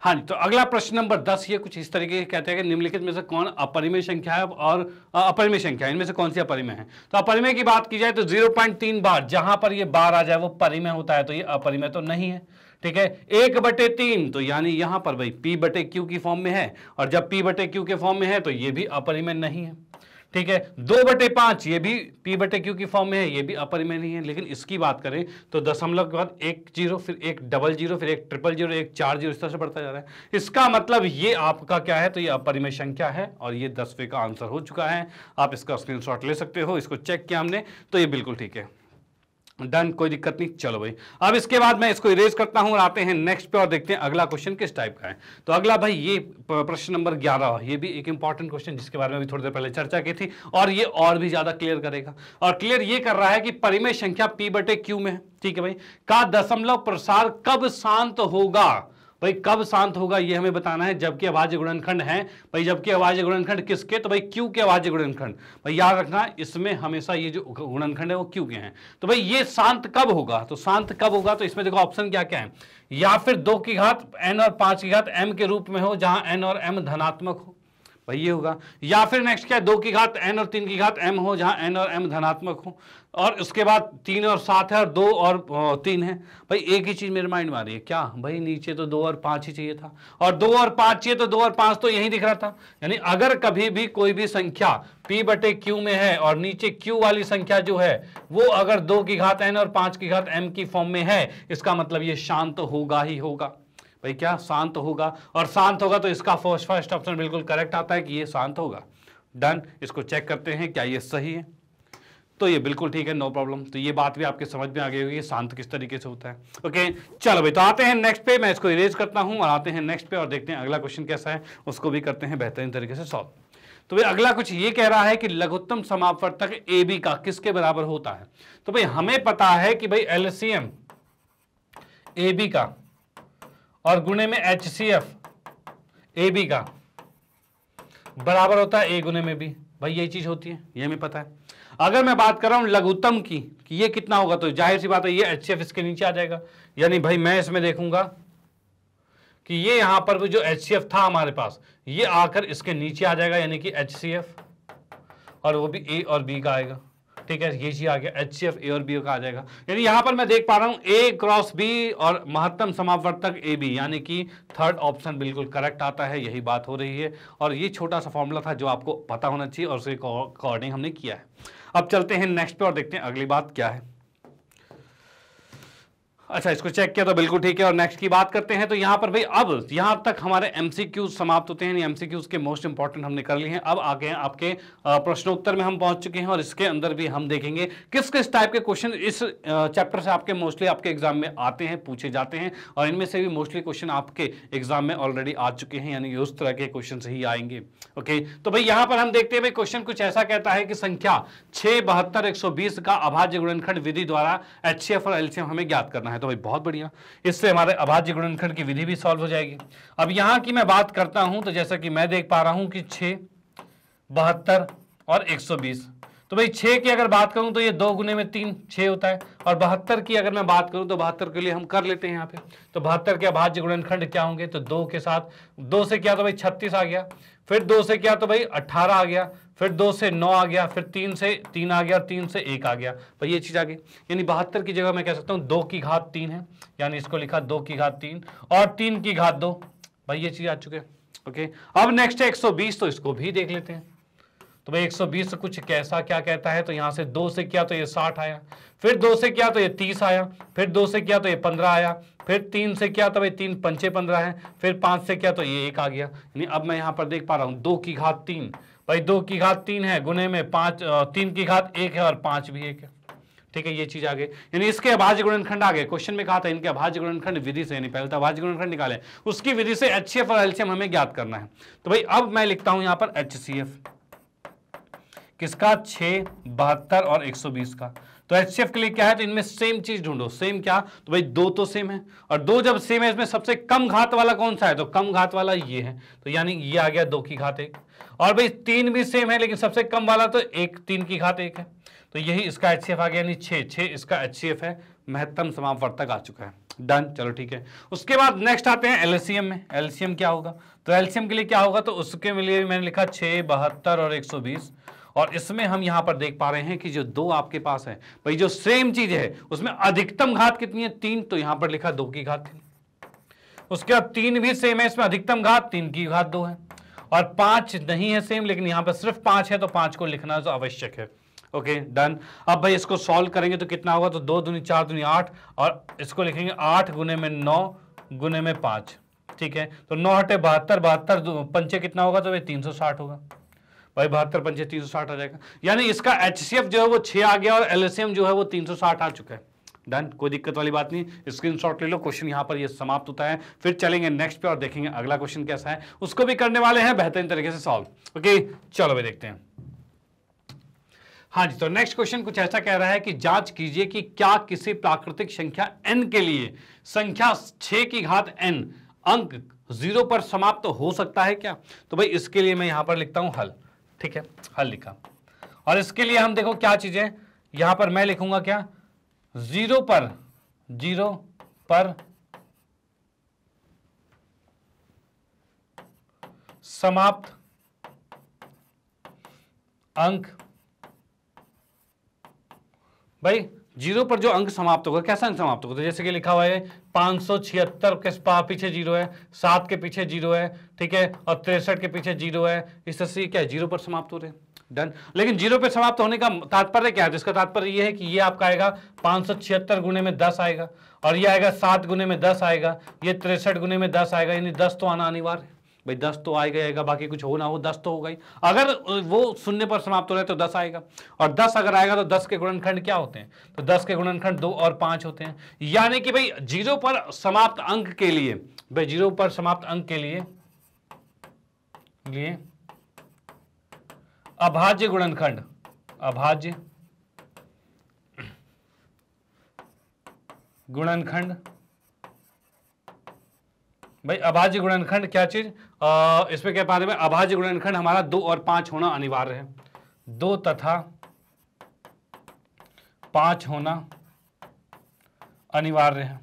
[SPEAKER 1] हाँ जी तो अगला प्रश्न नंबर दस ये कुछ इस तरीके से कहते हैं कि निम्नलिखित में से कौन अपरिमेय संख्या है और अपरिमेय संख्या इनमें से कौन सी अपरिमेय है तो अपरिमेय की बात की जाए तो 0.3 बार जहां पर ये बार आ जाए वो परिमेय होता है तो ये अपरिमेय तो नहीं है ठीक है एक बटे तीन तो यानी यहां पर भाई पी बटे क्यू की फॉर्म में है और जब पी बटे क्यू के फॉर्म में है तो ये भी अपरिमय नहीं है ठीक है दो बटे पांच ये भी पी बटे क्यू की फॉर्म में है ये भी अपर में नहीं है लेकिन इसकी बात करें तो दशमलव के बाद एक जीरो फिर एक डबल जीरो फिर एक ट्रिपल जीरो एक चार जीरो इस तरह से बढ़ता जा रहा है इसका मतलब ये आपका क्या है तो ये में संख्या है और ये दसवें का आंसर हो चुका है आप इसका स्क्रीन ले सकते हो इसको चेक किया हमने तो ये बिल्कुल ठीक है डन कोई दिक्कत नहीं चलो भाई अब इसके बाद मैं इसको इरेज करता हूँ और आते हैं नेक्स्ट पे और देखते हैं अगला क्वेश्चन किस टाइप का है तो अगला भाई ये प्रश्न नंबर ग्यारह ये भी एक इंपॉर्टेंट क्वेश्चन जिसके बारे में अभी थोड़ी देर पहले चर्चा की थी और ये और भी ज़्यादा क्लियर करेगा और क्लियर ये कर रहा है कि परिमय संख्या पी बटे क्यू में है ठीक है भाई का दशमलव प्रसार कब शांत होगा भाई कब शांत होगा ये हमें बताना है जबकि अभाज्य गुणनखंड है भाई जबकि अभाज्य गुणनखंड किसके तो भाई क्यू के अभाज्य गुणनखंड भाई याद रखना इसमें हमेशा ये जो गुणनखंड है वो क्यू के हैं तो भाई ये शांत कब होगा तो शांत कब होगा तो इसमें देखो ऑप्शन क्या क्या है या फिर दो की घात एन और पांच की घात एम के रूप में हो जहां एन और एम धनात्मक हो भाई ये होगा या फिर नेक्स्ट क्या है दो की घात एन और तीन की घात एम हो जहां एन और एम धनात्मक हो और उसके बाद तीन और सात है और दो और तीन है भाई एक ही चीज़ मेरे माइंड में आ रही है क्या भाई नीचे तो दो और पाँच ही चाहिए था और दो और पाँच चाहिए तो दो और पाँच तो यही दिख रहा था यानी अगर कभी भी कोई भी संख्या पी बटे क्यू में है और नीचे क्यू वाली संख्या जो है वो अगर दो की घात एन और पाँच की घात एम की फॉर्म में है इसका मतलब ये शांत होगा ही होगा भाई क्या शांत होगा और शांत होगा तो इसका फर्स्ट फर्स्ट ऑप्शन बिल्कुल करेक्ट आता है कि ये शांत होगा डन इसको चेक करते हैं क्या ये सही है तो ये बिल्कुल ठीक है नो प्रॉब्लम तो ये बात भी आपके समझ में आ गई होगी शांत किस तरीके से होता है ओके चलो भाई तो आते हैं नेक्स्ट पे मैं इसको इरेज करता हूँ और आते हैं नेक्स्ट पे और देखते हैं अगला क्वेश्चन कैसा है उसको भी करते हैं बेहतरीन तरीके से सॉल्व तो भाई अगला कुछ ये कह रहा है कि लघुत्तम समापवर्तक ए बी का किसके बराबर होता है तो भाई हमें पता है कि भाई L C M A B का और गुणे में H C F A B का बराबर होता है ए गुणे में बी भाई यही चीज होती है ये हमें पता है अगर मैं बात कर रहा हूँ लघुतम की कि ये कितना होगा तो जाहिर सी बात है ये एच इसके नीचे आ जाएगा यानी भाई मैं इसमें देखूंगा कि ये यहाँ पर जो एच था हमारे पास ये आकर इसके नीचे आ जाएगा यानी कि एच और वो भी ए और बी का आएगा ठीक है ये चीज आ गया एच सी एफ ए और बी का आ जाएगा यानी यहां पर मैं देख पा रहा हूँ ए क्रॉस बी और महत्तम समावर्तक ए बी यानी कि थर्ड ऑप्शन बिल्कुल करेक्ट आता है यही बात हो रही है और ये छोटा सा फॉर्मूला था जो आपको पता होना चाहिए और उसके अकॉर्डिंग हमने किया है अब चलते हैं नेक्स्ट पे और देखते हैं अगली बात क्या है अच्छा इसको चेक किया तो बिल्कुल ठीक है और नेक्स्ट की बात करते हैं तो यहाँ पर भाई अब यहाँ तक हमारे एमसीक्यूज समाप्त होते हैं एमसीक्यूज के मोस्ट इंपॉर्टेंट हमने कर लिए हैं अब आगे आपके प्रश्नोत्तर में हम पहुंच चुके हैं और इसके अंदर भी हम देखेंगे किस किस टाइप के क्वेश्चन इस चैप्टर से आपके मोस्टली आपके एग्जाम में आते हैं पूछे जाते हैं और इनमें से भी मोस्टली क्वेश्चन आपके एग्जाम में ऑलरेडी आ चुके हैं यानी उस तरह के क्वेश्चन ही आएंगे ओके तो भाई यहाँ पर हम देखते हैं भाई क्वेश्चन कुछ ऐसा कहता है कि संख्या छह बहत्तर का अभाज्य गुणनखंड विधि द्वारा एच और एल हमें ज्ञात करना है है तो भाई बहुत बढ़िया इससे हमारे अभाज्य गुणनखंड की विधि भी सॉल्व हो जाएगी अब यहाँ की मैं बात करता हूँ तो जैसा कि मैं देख पा रहा हूँ कि छः बहत्तर और 120 तो भाई छः की अगर बात करूँ तो ये दो गुने में तीन छः होता है और बहत्तर की अगर मैं बात करूँ तो बहत्तर के लिए हम कर लेते हैं यहाँ पे तो बहत्तर के अभाज्य गुणनखंड क्या होंगे तो दो के साथ दो से क्या तो भाई छत्तीस आ गया फिर दो से क्या तो भाई अट्ठारह आ गया फिर दो से नौ आ गया फिर तीन से तीन आ गया तीन से एक आ गया पर ये चीज़ आ गई यानी बहत्तर की जगह मैं कह सकता हूँ दो की घात तीन है यानी इसको लिखा दो की घात तीन और तीन की घात दो भाई ये चीज़ आ चुके ओके अब नेक्स्ट है 120 तो इसको भी देख लेते हैं तो भाई 120 कुछ कैसा क्या कहता है तो यहाँ से दो से किया तो ये साठ आया फिर दो से किया तो ये तीस आया फिर दो से किया तो ये पंद्रह आया फिर तीन से किया तो भाई तीन पंचे पंद्रह है फिर पांच से किया तो ये एक आ गया यानी अब मैं यहाँ पर देख पा रहा हूँ दो की घात तीन भाई दो की घात तीन है गुने में पांच तीन की घात एक है और पांच भी एक है ठीक है ये चीज आगे यानी इसके अभाज्य गुणनखंड आगे क्वेश्चन में कहा था इनके अभाज्य गुणनखंड विधि से यानी पहले तो अभाज्य गुणनखंड निकाले उसकी विधि से एच और एल्शियम हमें ज्ञात करना है तो भाई अब मैं लिखता हूं यहां पर एच किसका छह बहत्तर और बीस का तो एच के लिए क्या है तो इनमें सेम चीज ढूंढो सेम क्या तो भाई दो तो सेम है और दो जब सेम है इसमें सबसे कम घात वाला कौन सा है तो कम घात वाला ये है तो यानी ये आ गया दो की घात एक और भाई तीन भी सेम है लेकिन सबसे कम वाला तो एक तीन की घात एक है तो यही इसका एच आ गया यानी छः छः इसका एच है महत्तम समापवर्तक आ चुका है डन चलो ठीक है उसके बाद नेक्स्ट आते हैं एलसीएम में एलसीएम क्या होगा तो एलसीएम के लिए क्या होगा तो उसके लिए मैंने लिखा छः बहत्तर और एक सौ बीस और इसमें हम यहां पर देख पा रहे हैं कि जो दो आपके पास है भाई जो सेम चीज है उसमें अधिकतम घात कितनी है तीन तो यहां पर लिखा दो की घात उसके बाद तीन भी सेम है इसमें अधिकतम घात तीन की घात दो है और पांच नहीं है सेम लेकिन यहां पर सिर्फ पांच है तो पांच को लिखना तो आवश्यक है ओके डन अब भाई इसको सॉल्व करेंगे तो कितना होगा तो दो दुनी चार दुनी आठ और इसको लिखेंगे आठ गुने में नौ गुने में पांच ठीक है तो नौ हटे बहत्तर बहत्तर पंचे कितना होगा तो भाई तीन सौ साठ होगा भाई बहत्तर पंचे तीन सौ साठ आ जाएगा यानी इसका एच जो है वो छह आ गया और एल जो है वो तीन सौ साठ आ चुका है डन कोई दिक्कत वाली बात नहीं स्क्रीनशॉट ले लो क्वेश्चन यहां पर ये समाप्त होता है फिर चलेंगे नेक्स्ट पे और देखेंगे अगला क्वेश्चन कैसा है उसको भी करने वाले हैं बेहतरीन तरीके से सॉल्व ओके चलो भाई देखते हैं हाँ जी तो नेक्स्ट क्वेश्चन कुछ ऐसा कह रहा है कि जांच कीजिए कि क्या किसी प्राकृतिक संख्या एन के लिए संख्या छ की घात एन अंक जीरो पर समाप्त तो हो सकता है क्या तो भाई इसके लिए मैं यहां पर लिखता हूं हल ठीक है हल लिखा और इसके लिए हम देखो क्या चीज़ें यहां पर मैं लिखूंगा क्या जीरो पर जीरो पर समाप्त अंक भाई जीरो पर जो अंक समाप्त होगा कैसा अंक समाप्त होगा तो जैसे कि लिखा हुआ है पांच सौ छिहत्तर के पीछे जीरो है सात के पीछे जीरो है ठीक है और तिरसठ के पीछे जीरो है इस तरह से क्या है जीरो पर समाप्त हो रहे हैं डन लेकिन जीरो पे समाप्त होने का तात्पर्य क्या है तो इसका तात्पर्य यह है कि ये आपका आएगा पाँच सौ छिहत्तर गुने में दस आएगा और ये आएगा सात गुने में दस आएगा ये तिरसठ गुने में दस आएगा यानी दस तो आना अनिवार्य है भाई दस तो आएगा आएगा बाकी कुछ हो ना हो दस तो होगा ही अगर वो शून्य पर समाप्त हो रहे तो दस आएगा और दस अगर आएगा तो दस के गुणनखंड क्या होते हैं तो दस के गुणनखंड दो और पाँच होते हैं यानी कि भाई जीरो पर समाप्त अंक के लिए भाई जीरो पर समाप्त अंक के लिए लिए अभाज्य गुणनखंड अभाज्य गुणनखंड भाई अभाज्य गुणनखंड क्या चीज इसमें क्या पाते हैं अभाज्य गुणनखंड हमारा दो और पांच होना अनिवार्य है दो तथा पांच होना अनिवार्य है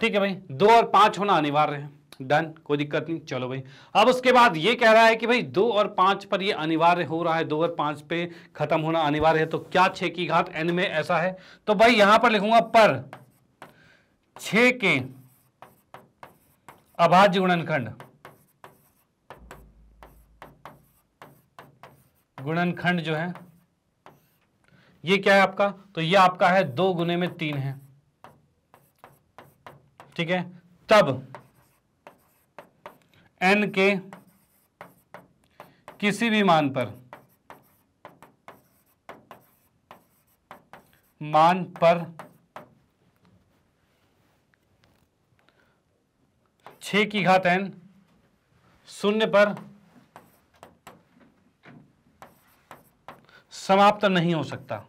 [SPEAKER 1] ठीक है भाई दो और पांच होना अनिवार्य है डन कोई दिक्कत नहीं चलो भाई अब उसके बाद ये कह रहा है कि भाई दो और पाँच पर ये अनिवार्य हो रहा है दो और पाँच पे खत्म होना अनिवार्य है तो क्या छः की घात एन में ऐसा है तो भाई यहाँ पर लिखूंगा पर छ के अभाज्य गुणनखंड गुणनखंड जो है ये क्या है आपका तो ये आपका है दो गुने में तीन है ठीक है तब एन के किसी भी मान पर मान पर छ की घात एन शून्य पर समाप्त नहीं हो सकता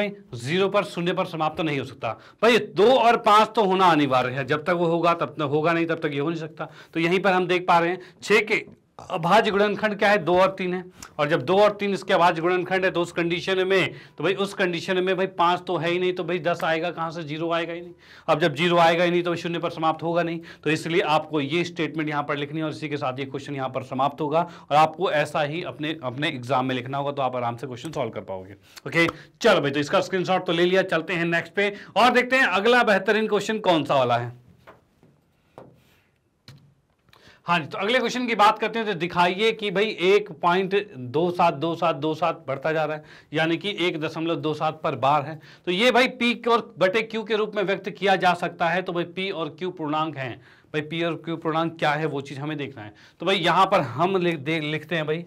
[SPEAKER 1] है भाई जीरो पर शून्य पर समाप्त तो नहीं हो सकता भाई दो और पांच तो होना अनिवार्य है जब तक वो होगा तब तक होगा नहीं तब तक ये हो नहीं सकता तो यहीं पर हम देख पा रहे हैं छः के अभाज्य गुणनखंड क्या है दो और तीन है और जब दो और तीन इसके अभाज्य गुणनखंड है तो उस कंडीशन में तो भाई उस कंडीशन में भाई पांच तो है ही नहीं तो भाई दस आएगा कहां से जीरो आएगा ही नहीं अब जब जीरो आएगा ही नहीं तो शून्य पर समाप्त होगा नहीं तो इसलिए आपको ये स्टेटमेंट यहां पर लिखनी है और इसी के साथ ये क्वेश्चन यहां पर समाप्त होगा और आपको ऐसा ही अपने अपने एग्जाम में लिखना होगा तो आप आराम से क्वेश्चन सोल्व कर पाओगे ओके चलो भाई तो इसका स्क्रीन तो ले लिया चलते हैं नेक्स्ट पे और देखते हैं अगला बेहतरीन क्वेश्चन कौन सा वाला है हाँ जी तो अगले क्वेश्चन की बात करते हैं तो दिखाइए कि भाई एक पॉइंट दो सात दो सात दो सात बढ़ता जा रहा है यानी कि एक दशमलव दो सात पर बार है तो ये भाई पी और बटे क्यू के रूप में व्यक्त किया जा सकता है तो भाई पी और क्यू पूर्णांक हैं भाई पी और क्यू पूर्णांक क्या है वो चीज़ हमें देखना है तो भाई यहाँ पर हम लिखते हैं भाई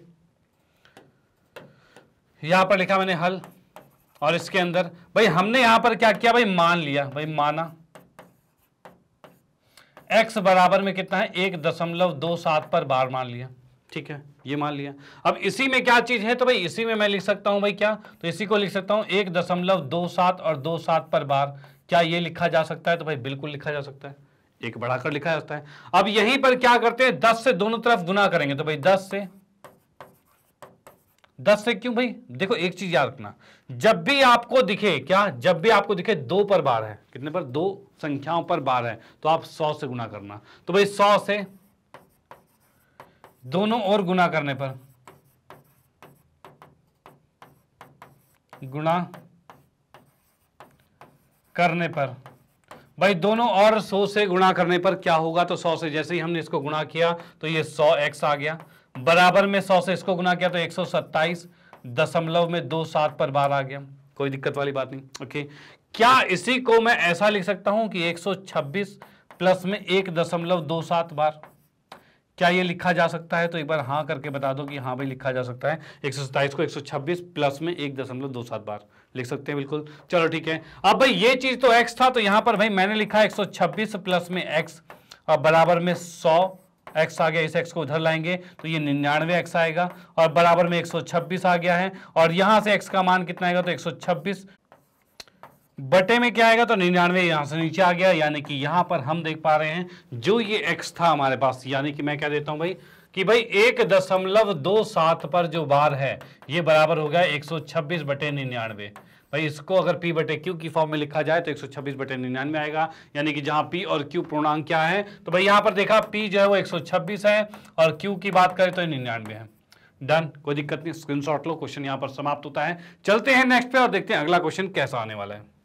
[SPEAKER 1] यहाँ पर लिखा मैंने हल और इसके अंदर भाई हमने यहाँ पर क्या किया भाई मान लिया भाई माना एक्स बराबर में कितना है एक दशमलव दो सात पर बार मान लिया ठीक है ये मान लिया अब इसी में क्या चीज़ है तो भाई इसी में मैं लिख सकता हूं भाई क्या तो इसी को लिख सकता हूं एक दशमलव दो सात और दो सात पर बार क्या ये लिखा जा सकता है तो भाई बिल्कुल लिखा जा सकता है एक बढ़ाकर लिखा जाता है अब यहीं पर क्या करते हैं दस से दोनों तरफ गुना करेंगे तो भाई दस से दस से क्यों भाई देखो एक चीज याद रखना जब भी आपको दिखे क्या जब भी आपको दिखे दो पर बार है कितने पर दो संख्याओं पर बार है तो आप सौ से गुना करना तो भाई सौ से दोनों और गुना करने पर गुना करने पर भाई दोनों और सौ से गुणा करने पर क्या होगा तो सौ से जैसे ही हमने इसको गुणा किया तो ये सौ एक्स आ गया बराबर में सौ से इसको गुणा किया तो एक सौ सत्ताईस दशमलव में दो सात पर बार आ गया कोई दिक्कत वाली बात नहीं ओके क्या इसी को मैं ऐसा लिख सकता हूं कि 126 प्लस में एक दशमलव दो सात बार क्या ये लिखा जा सकता है तो एक बार हाँ करके बता दो कि हाँ भाई लिखा जा सकता है एक को 126 प्लस में एक दशमलव दो सात बार लिख सकते हैं बिल्कुल चलो ठीक है अब भाई ये चीज तो एक्स था तो यहां पर भाई मैंने लिखा एक प्लस में एक्स और बराबर में सौ एक्स आ गया इस एक्स को उधर लाएंगे तो ये निन्यानवे एक्स आएगा और बराबर में 126 आ गया है और यहां से एक्स का मान कितना आएगा तो 126 बटे में क्या आएगा तो निन्यानवे यहां से नीचे आ गया यानी कि यहां पर हम देख पा रहे हैं जो ये एक्स था हमारे पास यानी कि मैं क्या देता हूं भाई कि भाई एक दशमलव दो सात पर जो बार है ये बराबर हो गया एक सौ छब्बीस बटे निन्यानवे भाई इसको अगर पी बटे क्यू की फॉर्म में लिखा जाए तो 126 बटे निन्यानवे आएगा यानी कि जहां पी और क्यू पूर्णांक क्या है तो भाई यहां पर देखा पी जो है वो 126 है और क्यू की बात करें तो निन्यानवे है डन कोई दिक्कत नहीं स्क्रीनशॉट लो क्वेश्चन यहां पर समाप्त होता है चलते हैं नेक्स्ट पे और देखते हैं अगला क्वेश्चन कैसा आने वाला है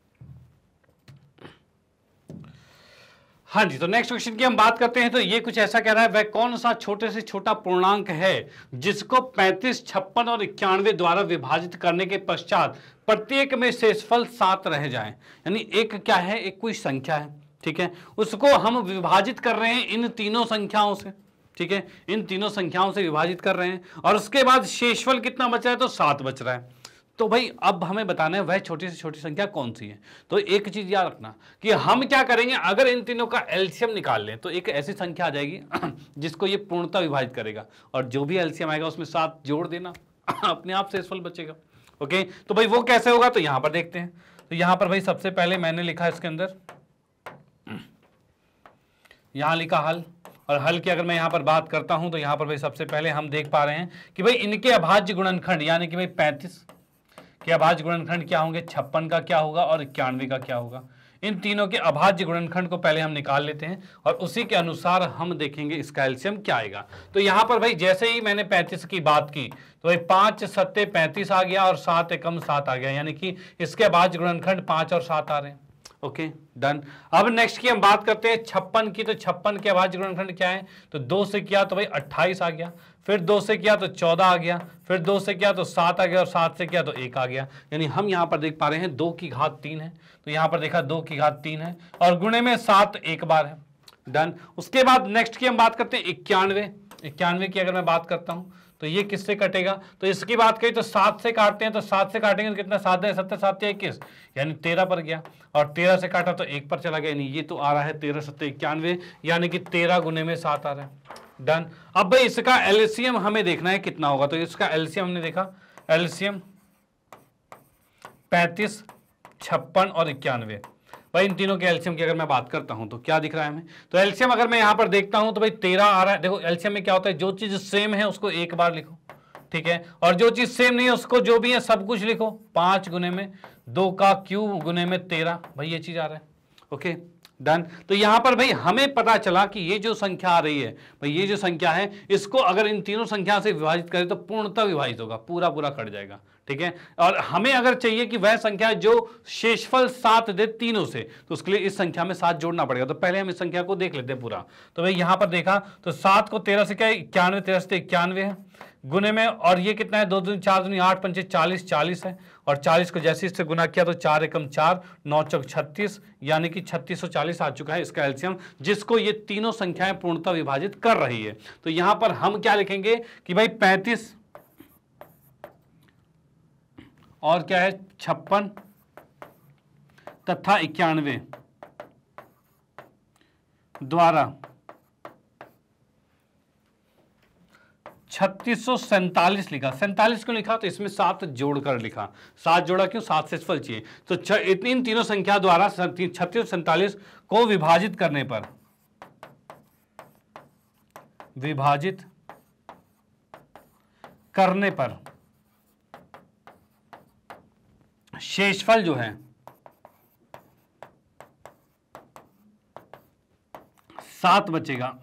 [SPEAKER 1] हाँ जी तो नेक्स्ट क्वेश्चन की हम बात करते हैं तो ये कुछ ऐसा कह रहा है वह कौन सा छोटे से छोटा पूर्णांक है जिसको 35, छप्पन और इक्यानवे द्वारा विभाजित करने के पश्चात प्रत्येक में शेषफल सात रह जाए यानी एक क्या है एक कोई संख्या है ठीक है उसको हम विभाजित कर रहे हैं इन तीनों संख्याओं से ठीक है इन तीनों संख्याओं से विभाजित कर रहे हैं और उसके बाद शेषफल कितना बच रहा है तो सात बच रहा है तो भाई अब हमें बताना है वह छोटी से छोटी संख्या कौन सी है तो एक चीज़ याद रखना कि हम क्या करेंगे अगर इन तीनों का एल्शियम निकाल लें तो एक ऐसी संख्या आ जाएगी *clears throat* जिसको ये पूर्णता विभाजित करेगा और जो भी एल्शियम आएगा उसमें साथ जोड़ देना *clears throat* अपने आप से फल बचेगा ओके तो भाई वो कैसे होगा तो यहां पर देखते हैं तो यहां पर भाई सबसे पहले मैंने लिखा इसके अंदर यहां लिखा हल और हल की अगर मैं यहां पर बात करता हूं तो यहां पर भाई सबसे पहले हम देख पा रहे हैं कि भाई इनके अभाज्य गुणनखंड यानी कि भाई पैंतीस कि अभाज्य गुणनखंड क्या होंगे छप्पन का क्या होगा और इक्यानवे का क्या होगा इन तीनों के अभाज्य गुणनखंड को पहले हम निकाल लेते हैं और उसी के अनुसार हम देखेंगे इसका एल्शियम क्या आएगा तो यहाँ पर भाई जैसे ही मैंने पैंतीस की बात की तो भाई पाँच सत्ते पैंतीस आ गया और सात एकम सात आ गया यानी कि इसके अभाज्य गुणनखंड पाँच और सात आ रहे हैं ओके डन अब नेक्स्ट की हम बात करते हैं छप्पन की तो छप्पन के अभाज्य गुणनखंड क्या है तो दो से किया तो भाई अट्ठाईस आ गया फिर दो से किया तो चौदह आ गया फिर दो से किया तो सात आ गया और सात से किया तो एक आ गया यानी हम यहाँ पर देख पा रहे हैं दो की घात तीन है तो यहाँ पर देखा दो की घात तीन है और गुणे में सात एक बार है डन उसके बाद नेक्स्ट की हम बात करते हैं इक्यानवे इक्यानवे की अगर मैं बात करता हूँ तो ये किससे कटेगा तो इसकी बात करें तो सात से काटते हैं तो सात से काटेंगे तो कितना सात है सत्तर सात इक्कीस यानी तेरह पर गया और तेरह से काटा तो एक पर चला गया ये तो आ रहा है तेरह सत्तर इक्यानवे यानी कि तेरह गुने में सात आ रहा है डन अब भाई इसका एलसीएम हमें देखना है कितना होगा तो इसका एलसीएम हमने देखा एल्सियम पैंतीस छप्पन और इक्यानवे भाई इन तीनों के एल्शियम की अगर मैं बात करता हूँ तो क्या दिख रहा है हमें तो एल्शियम अगर मैं यहाँ पर देखता हूँ तो भाई तेरह आ रहा है देखो एल्शियम में क्या होता है जो चीज़ सेम है उसको एक बार लिखो ठीक है और जो चीज़ सेम नहीं है उसको जो भी है सब कुछ लिखो पाँच गुने में दो का क्यूब गुने में तेरह भाई ये चीज़ आ रहा है ओके डन तो यहाँ पर भाई हमें पता चला कि ये जो संख्या आ रही है भाई ये जो संख्या है इसको अगर इन तीनों संख्या से विभाजित करें तो पूर्णतः विभाजित होगा पूरा पूरा कट जाएगा ठीक है और हमें अगर चाहिए कि वह संख्या जो शेषफल सात दे तीनों से तो उसके लिए इस संख्या में सात जोड़ना पड़ेगा तो पहले हम इस संख्या को देख लेते हैं पूरा तो भाई यहां पर देखा तो सात को तेरह से क्या इक्यानवे तेरह से तो इक्यानवे है गुने में और ये कितना है दो दून चार दूनी आठ पंचे चालीस चालीस है और चालीस को जैसे इससे गुना किया तो चार एकम चार नौ चौक छत्तीस यानी कि छत्तीस सौ चालीस आ चुका है इसका एल्सियम जिसको ये तीनों संख्याएं पूर्णतः विभाजित कर रही है तो यहां पर हम क्या लिखेंगे कि भाई पैंतीस और क्या है छप्पन तथा इक्यानवे द्वारा छत्तीस सौ सैंतालीस लिखा सैंतालीस क्यों लिखा तो इसमें सात जोड़कर लिखा सात जोड़ा क्यों सात से फल चाहिए तो इतनी इन तीनों संख्या द्वारा छत्तीस सैंतालीस को विभाजित करने पर विभाजित करने पर शेषफल जो है सात बचेगा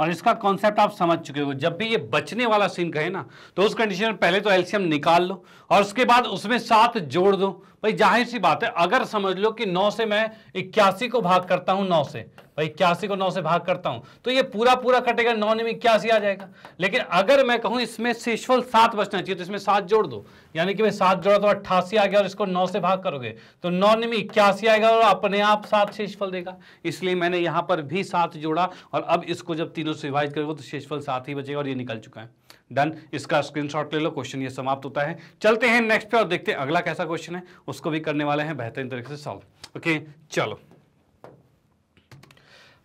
[SPEAKER 1] और इसका कॉन्सेप्ट आप समझ चुके हो जब भी ये बचने वाला सीन कहे ना तो उस कंडीशन में पहले तो एल्शियम निकाल लो और उसके बाद उसमें सात जोड़ दो भाई जाहिर सी बात है अगर समझ लो कि नौ से मैं इक्यासी को भाग करता हूं नौ से भाई इक्यासी को नौ से भाग करता हूं तो ये पूरा पूरा कटेगा नौ में इक्यासी आ जाएगा लेकिन अगर मैं कहूं इसमें शेषफल सात बचना चाहिए तो इसमें सात जोड़ दो यानी कि मैं सात जोड़ा तो अट्ठासी आ गया और इसको नौ से भाग करोगे तो नौ में इक्यासी आएगा और अपने आप सात शेषफल देगा इसलिए मैंने यहां पर भी सात जोड़ा और अब इसको जब तीनों से विभाजित करोगे तो शेषफल सात ही बचेगा और ये निकल चुका है डन इसका स्क्रीनशॉट ले लो क्वेश्चन ये समाप्त होता है चलते हैं नेक्स्ट पे और देखते हैं अगला कैसा क्वेश्चन है उसको भी करने वाले हैं बेहतरीन तरीके से सॉल्व ओके चलो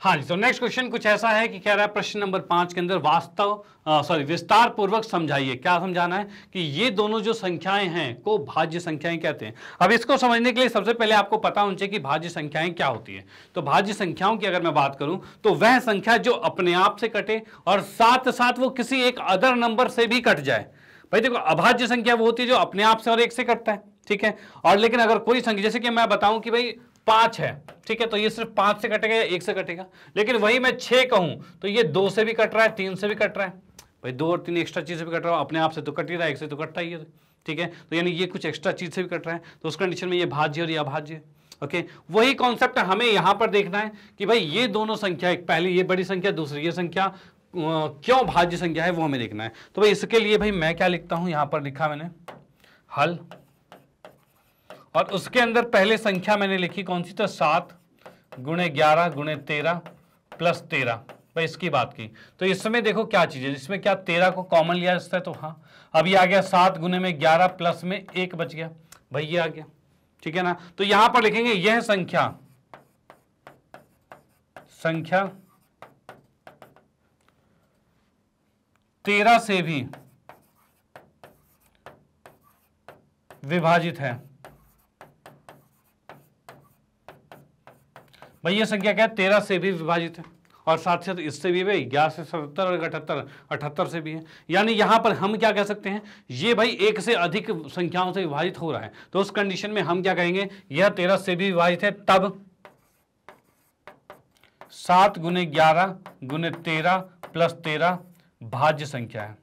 [SPEAKER 1] हाँ जी तो नेक्स्ट क्वेश्चन कुछ ऐसा है कि कह रहा है प्रश्न नंबर पांच के अंदर वास्तव सॉरी विस्तार पूर्वक समझाइए क्या समझाना है कि ये दोनों जो संख्याएं हैं को भाज्य संख्याएं कहते हैं अब इसको समझने के लिए सबसे पहले आपको पता होना चाहिए कि भाज्य संख्याएं क्या होती है तो भाज्य संख्याओं की अगर मैं बात करूं तो वह संख्या जो अपने आप से कटे और साथ साथ वो किसी एक अदर नंबर से भी कट जाए भाई देखो अभाज्य संख्या वो होती है जो अपने आप से और एक से कटता है ठीक है और लेकिन अगर कोई संख्या जैसे कि मैं बताऊं कि भाई पांच है ठीक है तो ये सिर्फ पांच से कटेगा या एक से कटेगा लेकिन वही मैं छह कहूं तो ये दो से भी कट रहा है तीन से भी कट रहा है भाई दो और तीन एक्स्ट्रा चीज से भी कट रहा है अपने आप से तो कट ही रहा है एक से तो कटता ही है ठीक है तो यानी ये कुछ एक्स्ट्रा चीज से भी कट रहा है तो उस कंडीशन में ये भाज्य और ये अभाज्य ओके वही कॉन्सेप्ट हमें यहां पर देखना है कि भाई ये दोनों संख्या एक पहली ये बड़ी संख्या दूसरी ये संख्या क्यों भाज्य संख्या है वो हमें देखना है तो भाई इसके लिए भाई मैं क्या लिखता हूं यहां पर लिखा मैंने हल और उसके अंदर पहले संख्या मैंने लिखी कौन सी तो सात गुणे ग्यारह गुणे तेरह प्लस तेरह भाई तो इसकी बात की तो इसमें देखो क्या चीज़ है जिसमें क्या तेरह को कॉमन लिया जाता है तो हाँ अभी आ गया सात गुने में ग्यारह प्लस में एक बच गया भाई ये आ गया ठीक है ना तो यहां पर लिखेंगे यह संख्या संख्या तेरह से भी विभाजित है भाई ये संख्या क्या है तेरह से भी विभाजित है और साथ साथ तो इससे भी भाई ग्यारह से सतर और अठहत्तर अठहत्तर से भी है यानी यहाँ पर हम क्या कह सकते हैं ये भाई एक से अधिक संख्याओं से विभाजित हो रहा है तो उस कंडीशन में हम क्या कहेंगे यह तेरह से भी विभाजित है तब सात गुने ग्यारह गुने तेरह प्लस तेरह भाज्य संख्या है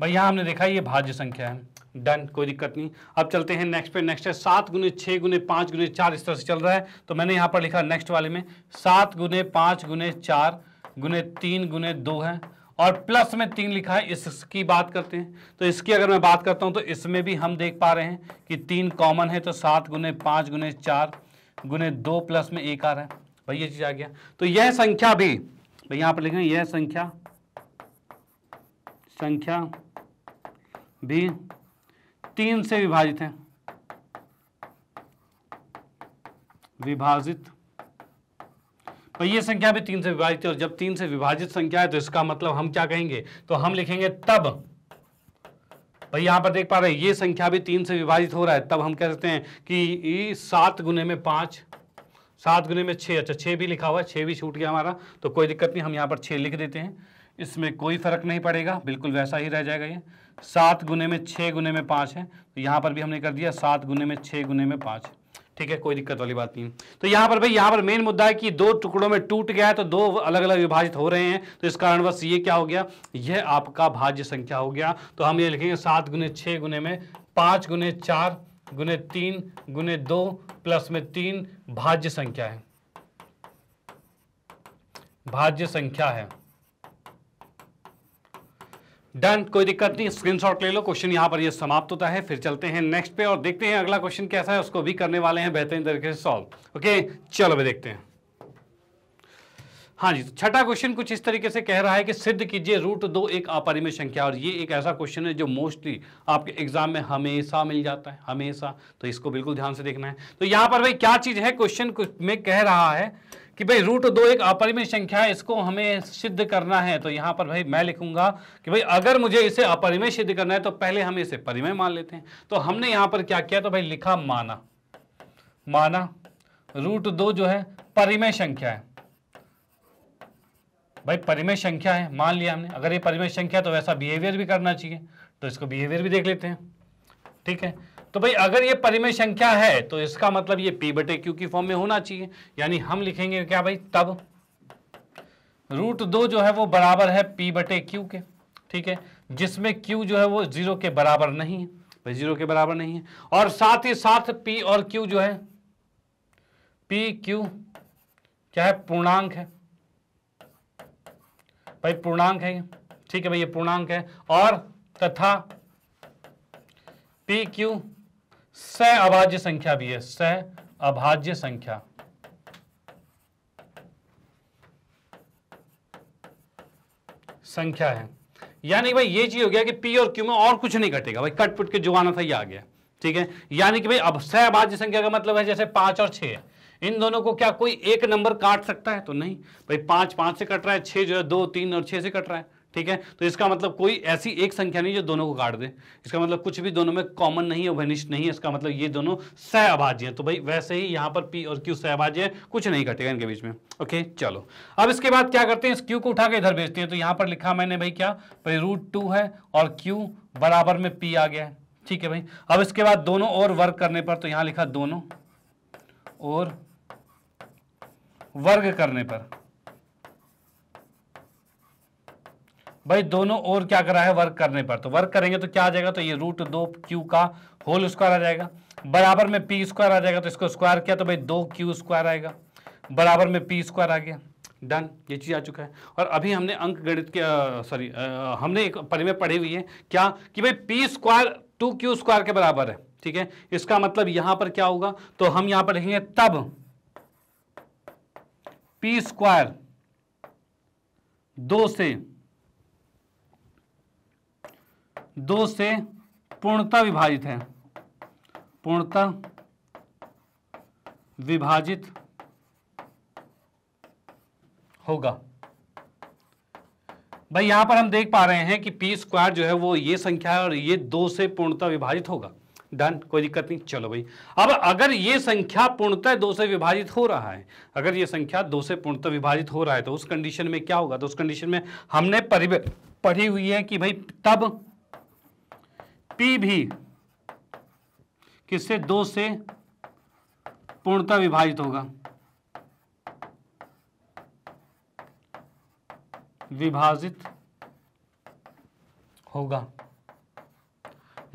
[SPEAKER 1] भाई यहां हमने देखा ये भाज्य संख्या है डन कोई दिक्कत नहीं अब चलते हैं नेक्स्ट पे नेक्स्ट है सात गुने छः गुने पाँच गुने चार इस तरह से चल रहा है तो मैंने यहाँ पर लिखा नेक्स्ट वाले में सात गुने पाँच गुने चार गुने तीन गुने दो है और प्लस में तीन लिखा है इसकी बात करते हैं तो इसकी अगर मैं बात करता हूँ तो इसमें भी हम देख पा रहे हैं कि तीन कॉमन है तो सात गुने पाँच गुने चार गुने दो प्लस में एक आ रहा है भाई ये चीज़ आ गया तो यह संख्या भी भाई यहाँ पर लिखें यह संख्या संख्या भी तीन से विभाजित है विभाजित तो ये संख्या भी तीन से विभाजित है और जब तीन से विभाजित संख्या है तो इसका मतलब हम क्या कहेंगे तो हम लिखेंगे तब भाई यहां पर देख पा रहे हैं ये संख्या भी तीन से विभाजित हो रहा है तब हम कह सकते हैं कि सात गुने में पांच सात गुने में छह अच्छा छह भी लिखा हुआ है छह भी छूट गया हमारा तो कोई दिक्कत नहीं हम यहां पर छह लिख देते हैं इसमें कोई फर्क नहीं पड़ेगा बिल्कुल वैसा ही रह जाएगा ये सात गुने में छः गुने में पाँच है तो यहाँ पर भी हमने कर दिया सात गुने में छः गुने में पाँच ठीक है कोई दिक्कत वाली बात नहीं तो यहाँ पर भाई यहाँ पर मेन मुद्दा है कि दो टुकड़ों में टूट गया है तो दो अलग अलग विभाजित हो रहे हैं तो इस कारणवश ये क्या हो गया यह आपका भाज्य संख्या हो गया तो हम ये लिखेंगे सात गुने छः गुने में पाँच गुने चार गुने तीन गुने दो प्लस में तीन भाज्य संख्या है भाज्य संख्या है डन कोई दिक्कत नहीं स्क्रीनशॉट ले लो क्वेश्चन यहाँ पर ये समाप्त होता है फिर चलते हैं नेक्स्ट पे और देखते हैं अगला क्वेश्चन कैसा है उसको भी करने वाले हैं बेहतरीन तरीके से सॉल्व ओके चलो भाई देखते हैं हाँ जी तो छठा क्वेश्चन कुछ इस तरीके से कह रहा है कि सिद्ध कीजिए रूट दो एक अपरिमय संख्या और ये एक ऐसा क्वेश्चन है जो मोस्टली आपके एग्जाम में हमेशा मिल जाता है हमेशा तो इसको बिल्कुल ध्यान से देखना है तो यहाँ पर भाई क्या चीज़ है क्वेश्चन में कह रहा है कि भाई रूट दो एक अपरिमेय संख्या है इसको हमें सिद्ध करना है तो यहां पर भाई मैं लिखूंगा कि भाई अगर मुझे इसे अपरिमेय सिद्ध करना है तो पहले हम इसे परिमेय मान लेते हैं तो हमने यहां पर क्या किया तो भाई लिखा माना माना रूट दो जो है परिमेय संख्या है भाई परिमेय संख्या है मान लिया हमने अगर ये परिमेय संख्या है तो वैसा बिहेवियर भी करना चाहिए तो इसको बिहेवियर भी देख लेते हैं ठीक है तो भाई अगर ये परिमेय संख्या है तो इसका मतलब ये पी बटे क्यू की फॉर्म में होना चाहिए यानी हम लिखेंगे क्या भाई तब रूट दो जो है वो बराबर है पी बटे क्यू के ठीक है जिसमें क्यू जो है वो जीरो के बराबर नहीं है भाई जीरो के बराबर नहीं है और साथ ही साथ पी और क्यू जो है पी क्यू क्या है पूर्णांक है भाई पूर्णांक है ठीक है भाई ये पूर्णांक है और तथा पी क्यू सह अभाज्य संख्या भी है सह अभाज्य संख्या संख्या है यानी भाई ये चीज हो गया कि पी और क्यू में और कुछ नहीं कटेगा भाई कट पुट के जो आना था ये आ गया ठीक है यानी कि भाई अब सह अभाज्य संख्या का मतलब है जैसे पांच और छह इन दोनों को क्या कोई एक नंबर काट सकता है तो नहीं भाई पांच पांच से कट रहा है छह जो है दो तीन और छह से कट रहा है ठीक है तो इसका मतलब कोई ऐसी एक संख्या नहीं जो दोनों को काट दे इसका मतलब कुछ भी दोनों में कॉमन नहीं है वनिष्ठ नहीं है इसका मतलब ये दोनों सहअभाज्य है तो भाई वैसे ही यहां पर पी और क्यू सहभाज्य है कुछ नहीं कटेगा इनके बीच में ओके चलो अब इसके बाद क्या करते हैं इस क्यू को उठा के इधर भेजते हैं तो यहां पर लिखा मैंने भाई क्या भाई रूट टू है और क्यू बराबर में पी आ गया है ठीक है भाई अब इसके बाद दोनों और वर्ग करने पर तो यहां लिखा दोनों और वर्ग करने पर भाई दोनों ओर क्या करा है वर्क करने पर तो वर्क करेंगे तो क्या आ जाएगा तो ये रूट दो क्यू का होल स्क्वायर आ जाएगा बराबर में पी स्क्वायर आ जाएगा तो इसको स्क्वायर किया तो भाई दो क्यू स्क्वायर आएगा बराबर में पी स्क्वायर आ गया डन ये चीज़ आ चुका है और अभी हमने अंक गणित के सॉरी हमने एक में पढ़ी हुई है क्या कि भाई P square two Q square के बराबर है ठीक है इसका मतलब यहां पर क्या होगा तो हम यहां पर लिखेंगे तब पी स्क्वायर दो से दो से पूर्णता विभाजित है पूर्णता विभाजित होगा भाई यहां पर हम देख पा रहे हैं कि पी स्क्वायर जो है वो ये संख्या है और ये दो से पूर्णता विभाजित होगा डन कोई दिक्कत नहीं चलो भाई अब अगर ये संख्या पूर्णतः दो से विभाजित हो रहा है अगर ये संख्या दो से पूर्णतः विभाजित हो रहा है तो उस कंडीशन में क्या होगा तो उस कंडीशन में हमने पढ़ी हुई है कि भाई तब पी भी किससे दो से पूर्णता विभाजित होगा विभाजित होगा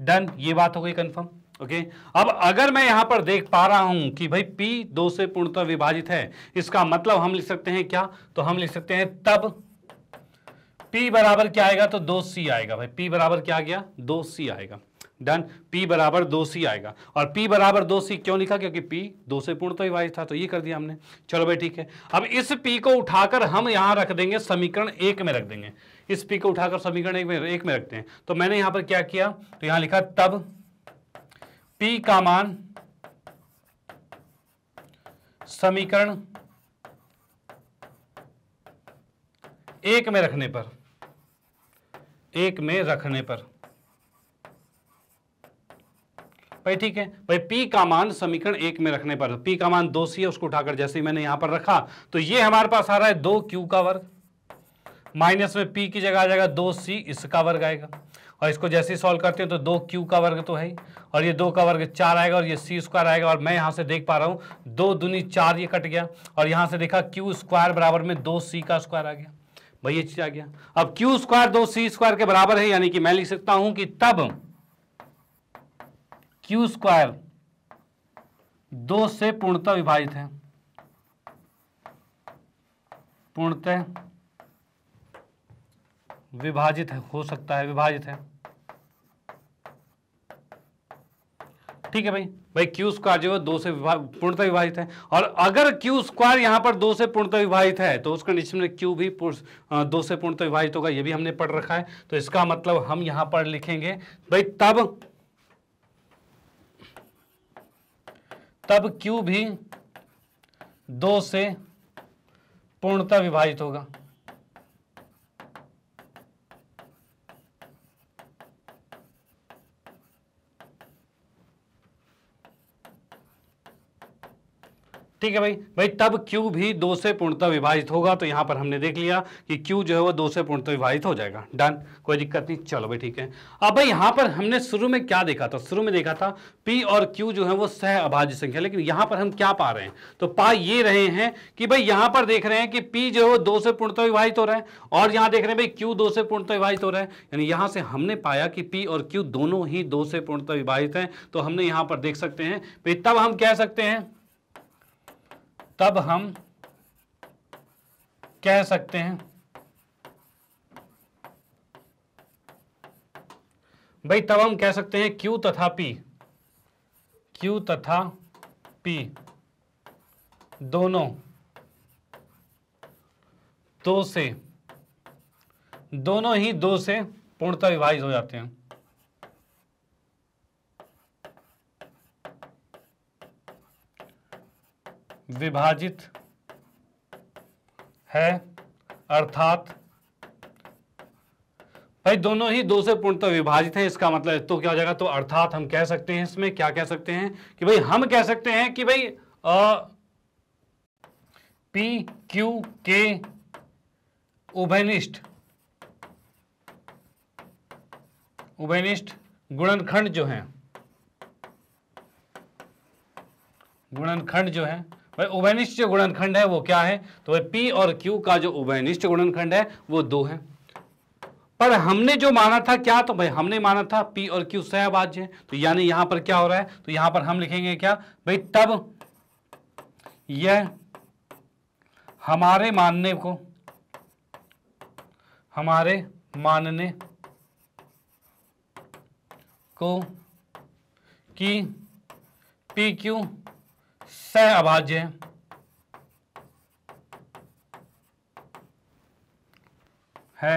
[SPEAKER 1] डन ये बात हो गई कंफर्म ओके अब अगर मैं यहां पर देख पा रहा हूं कि भाई पी दो से पूर्णतः विभाजित है इसका मतलब हम लिख सकते हैं क्या तो हम लिख सकते हैं तब P बराबर क्या आएगा तो दो सी आएगा भाई P बराबर क्या आ गया दो सी आएगा डन P बराबर दो सी आएगा और P बराबर दो सी क्यों लिखा क्योंकि P दो से पूर्ण तो विभाजित था तो ये कर दिया हमने चलो भाई ठीक है अब इस P को उठाकर हम यहां रख देंगे समीकरण एक में रख देंगे इस P को उठाकर समीकरण एक में एक में रखते हैं तो मैंने यहां पर क्या किया तो यहां लिखा तब पी का मान समीकरण एक में रखने पर एक में रखने पर भाई ठीक है भाई पी का मान समीकरण एक में रखने पर पी का मान दो सी है उसको उठाकर जैसे ही मैंने यहां पर रखा तो ये हमारे पास आ रहा है दो क्यू का वर्ग माइनस में पी की जगह आ जाएगा दो सी इसका वर्ग आएगा और इसको जैसे ही सॉल्व करते हैं तो दो क्यू का वर्ग तो है ही और ये दो का वर्ग चार आएगा और ये सी स्क्वायर आएगा और मैं यहाँ से देख पा रहा हूँ दो दुनी चार ये कट गया और यहाँ से देखा क्यू स्क्वायर बराबर में दो सी का स्क्वायर आ गया भाई ये चीज आ गया अब क्यू स्क्वायर दो सी स्क्वायर के बराबर है यानी कि मैं लिख सकता हूं कि तब क्यू स्क्वायर दो से पूर्णतः विभाजित है पूर्णतः विभाजित है हो सकता है विभाजित है ठीक है भाई भाई क्यू स्क्वायर जो है दो से पूर्णतः विभाजित है और अगर क्यू स्क्वायर यहाँ पर दो से पूर्णतः विभाजित है तो उसके नीचे में क्यू भी दो से पूर्णतः विभाजित होगा ये भी हमने पढ़ रखा है तो इसका मतलब हम यहाँ पर लिखेंगे भाई तब तब क्यू भी दो से पूर्णतः विभाजित होगा ठीक है भाई भाई तब क्यू भी दो से पूर्णतः विभाजित होगा तो यहां पर हमने देख लिया कि क्यू जो है वो दो से पूर्णतः विभाजित हो जाएगा डन कोई दिक्कत नहीं चलो भाई ठीक है अब भाई यहां पर हमने शुरू में क्या देखा था शुरू में देखा था पी और क्यू जो है वो सह अभाज्य संख्या लेकिन यहां पर हम क्या पा रहे हैं तो पा ये रहे हैं कि भाई यहां पर देख रहे हैं कि पी जो है वो दो से पूर्णतः विभाजित हो रहा है और यहां देख रहे हैं भाई क्यू दो से पूर्णतः विभाजित हो रहा है यानी यहां से हमने पाया कि पी और क्यू दोनों ही दो से पूर्णतः विभाजित है तो हमने यहां पर देख सकते हैं तब हम कह सकते हैं तब हम कह सकते हैं भाई तब हम कह सकते हैं Q तथा P Q तथा P दोनों दो से दोनों ही दो से पूर्णतः विभाजित हो जाते हैं विभाजित है अर्थात भाई दोनों ही दो से पूर्णतः तो विभाजित है इसका मतलब तो क्या हो जाएगा तो अर्थात हम कह सकते हैं इसमें क्या कह सकते हैं कि भाई हम कह सकते हैं कि भाई पी क्यू के उभयनिष्ठ उभयनिष्ठ गुणनखंड जो है गुणनखंड जो है भाई उभयनिष्ठ जो गुणनखंड है वो क्या है तो भाई पी और क्यू का जो उभयनिष्ठ गुणनखंड है वो दो है पर हमने जो माना था क्या तो भाई हमने माना था पी और क्यू सहभाज्य है तो यानी यहां पर क्या हो रहा है तो यहां पर हम लिखेंगे क्या भाई तब यह हमारे मानने को हमारे मानने को कि पी क्यू सह अभाज्य है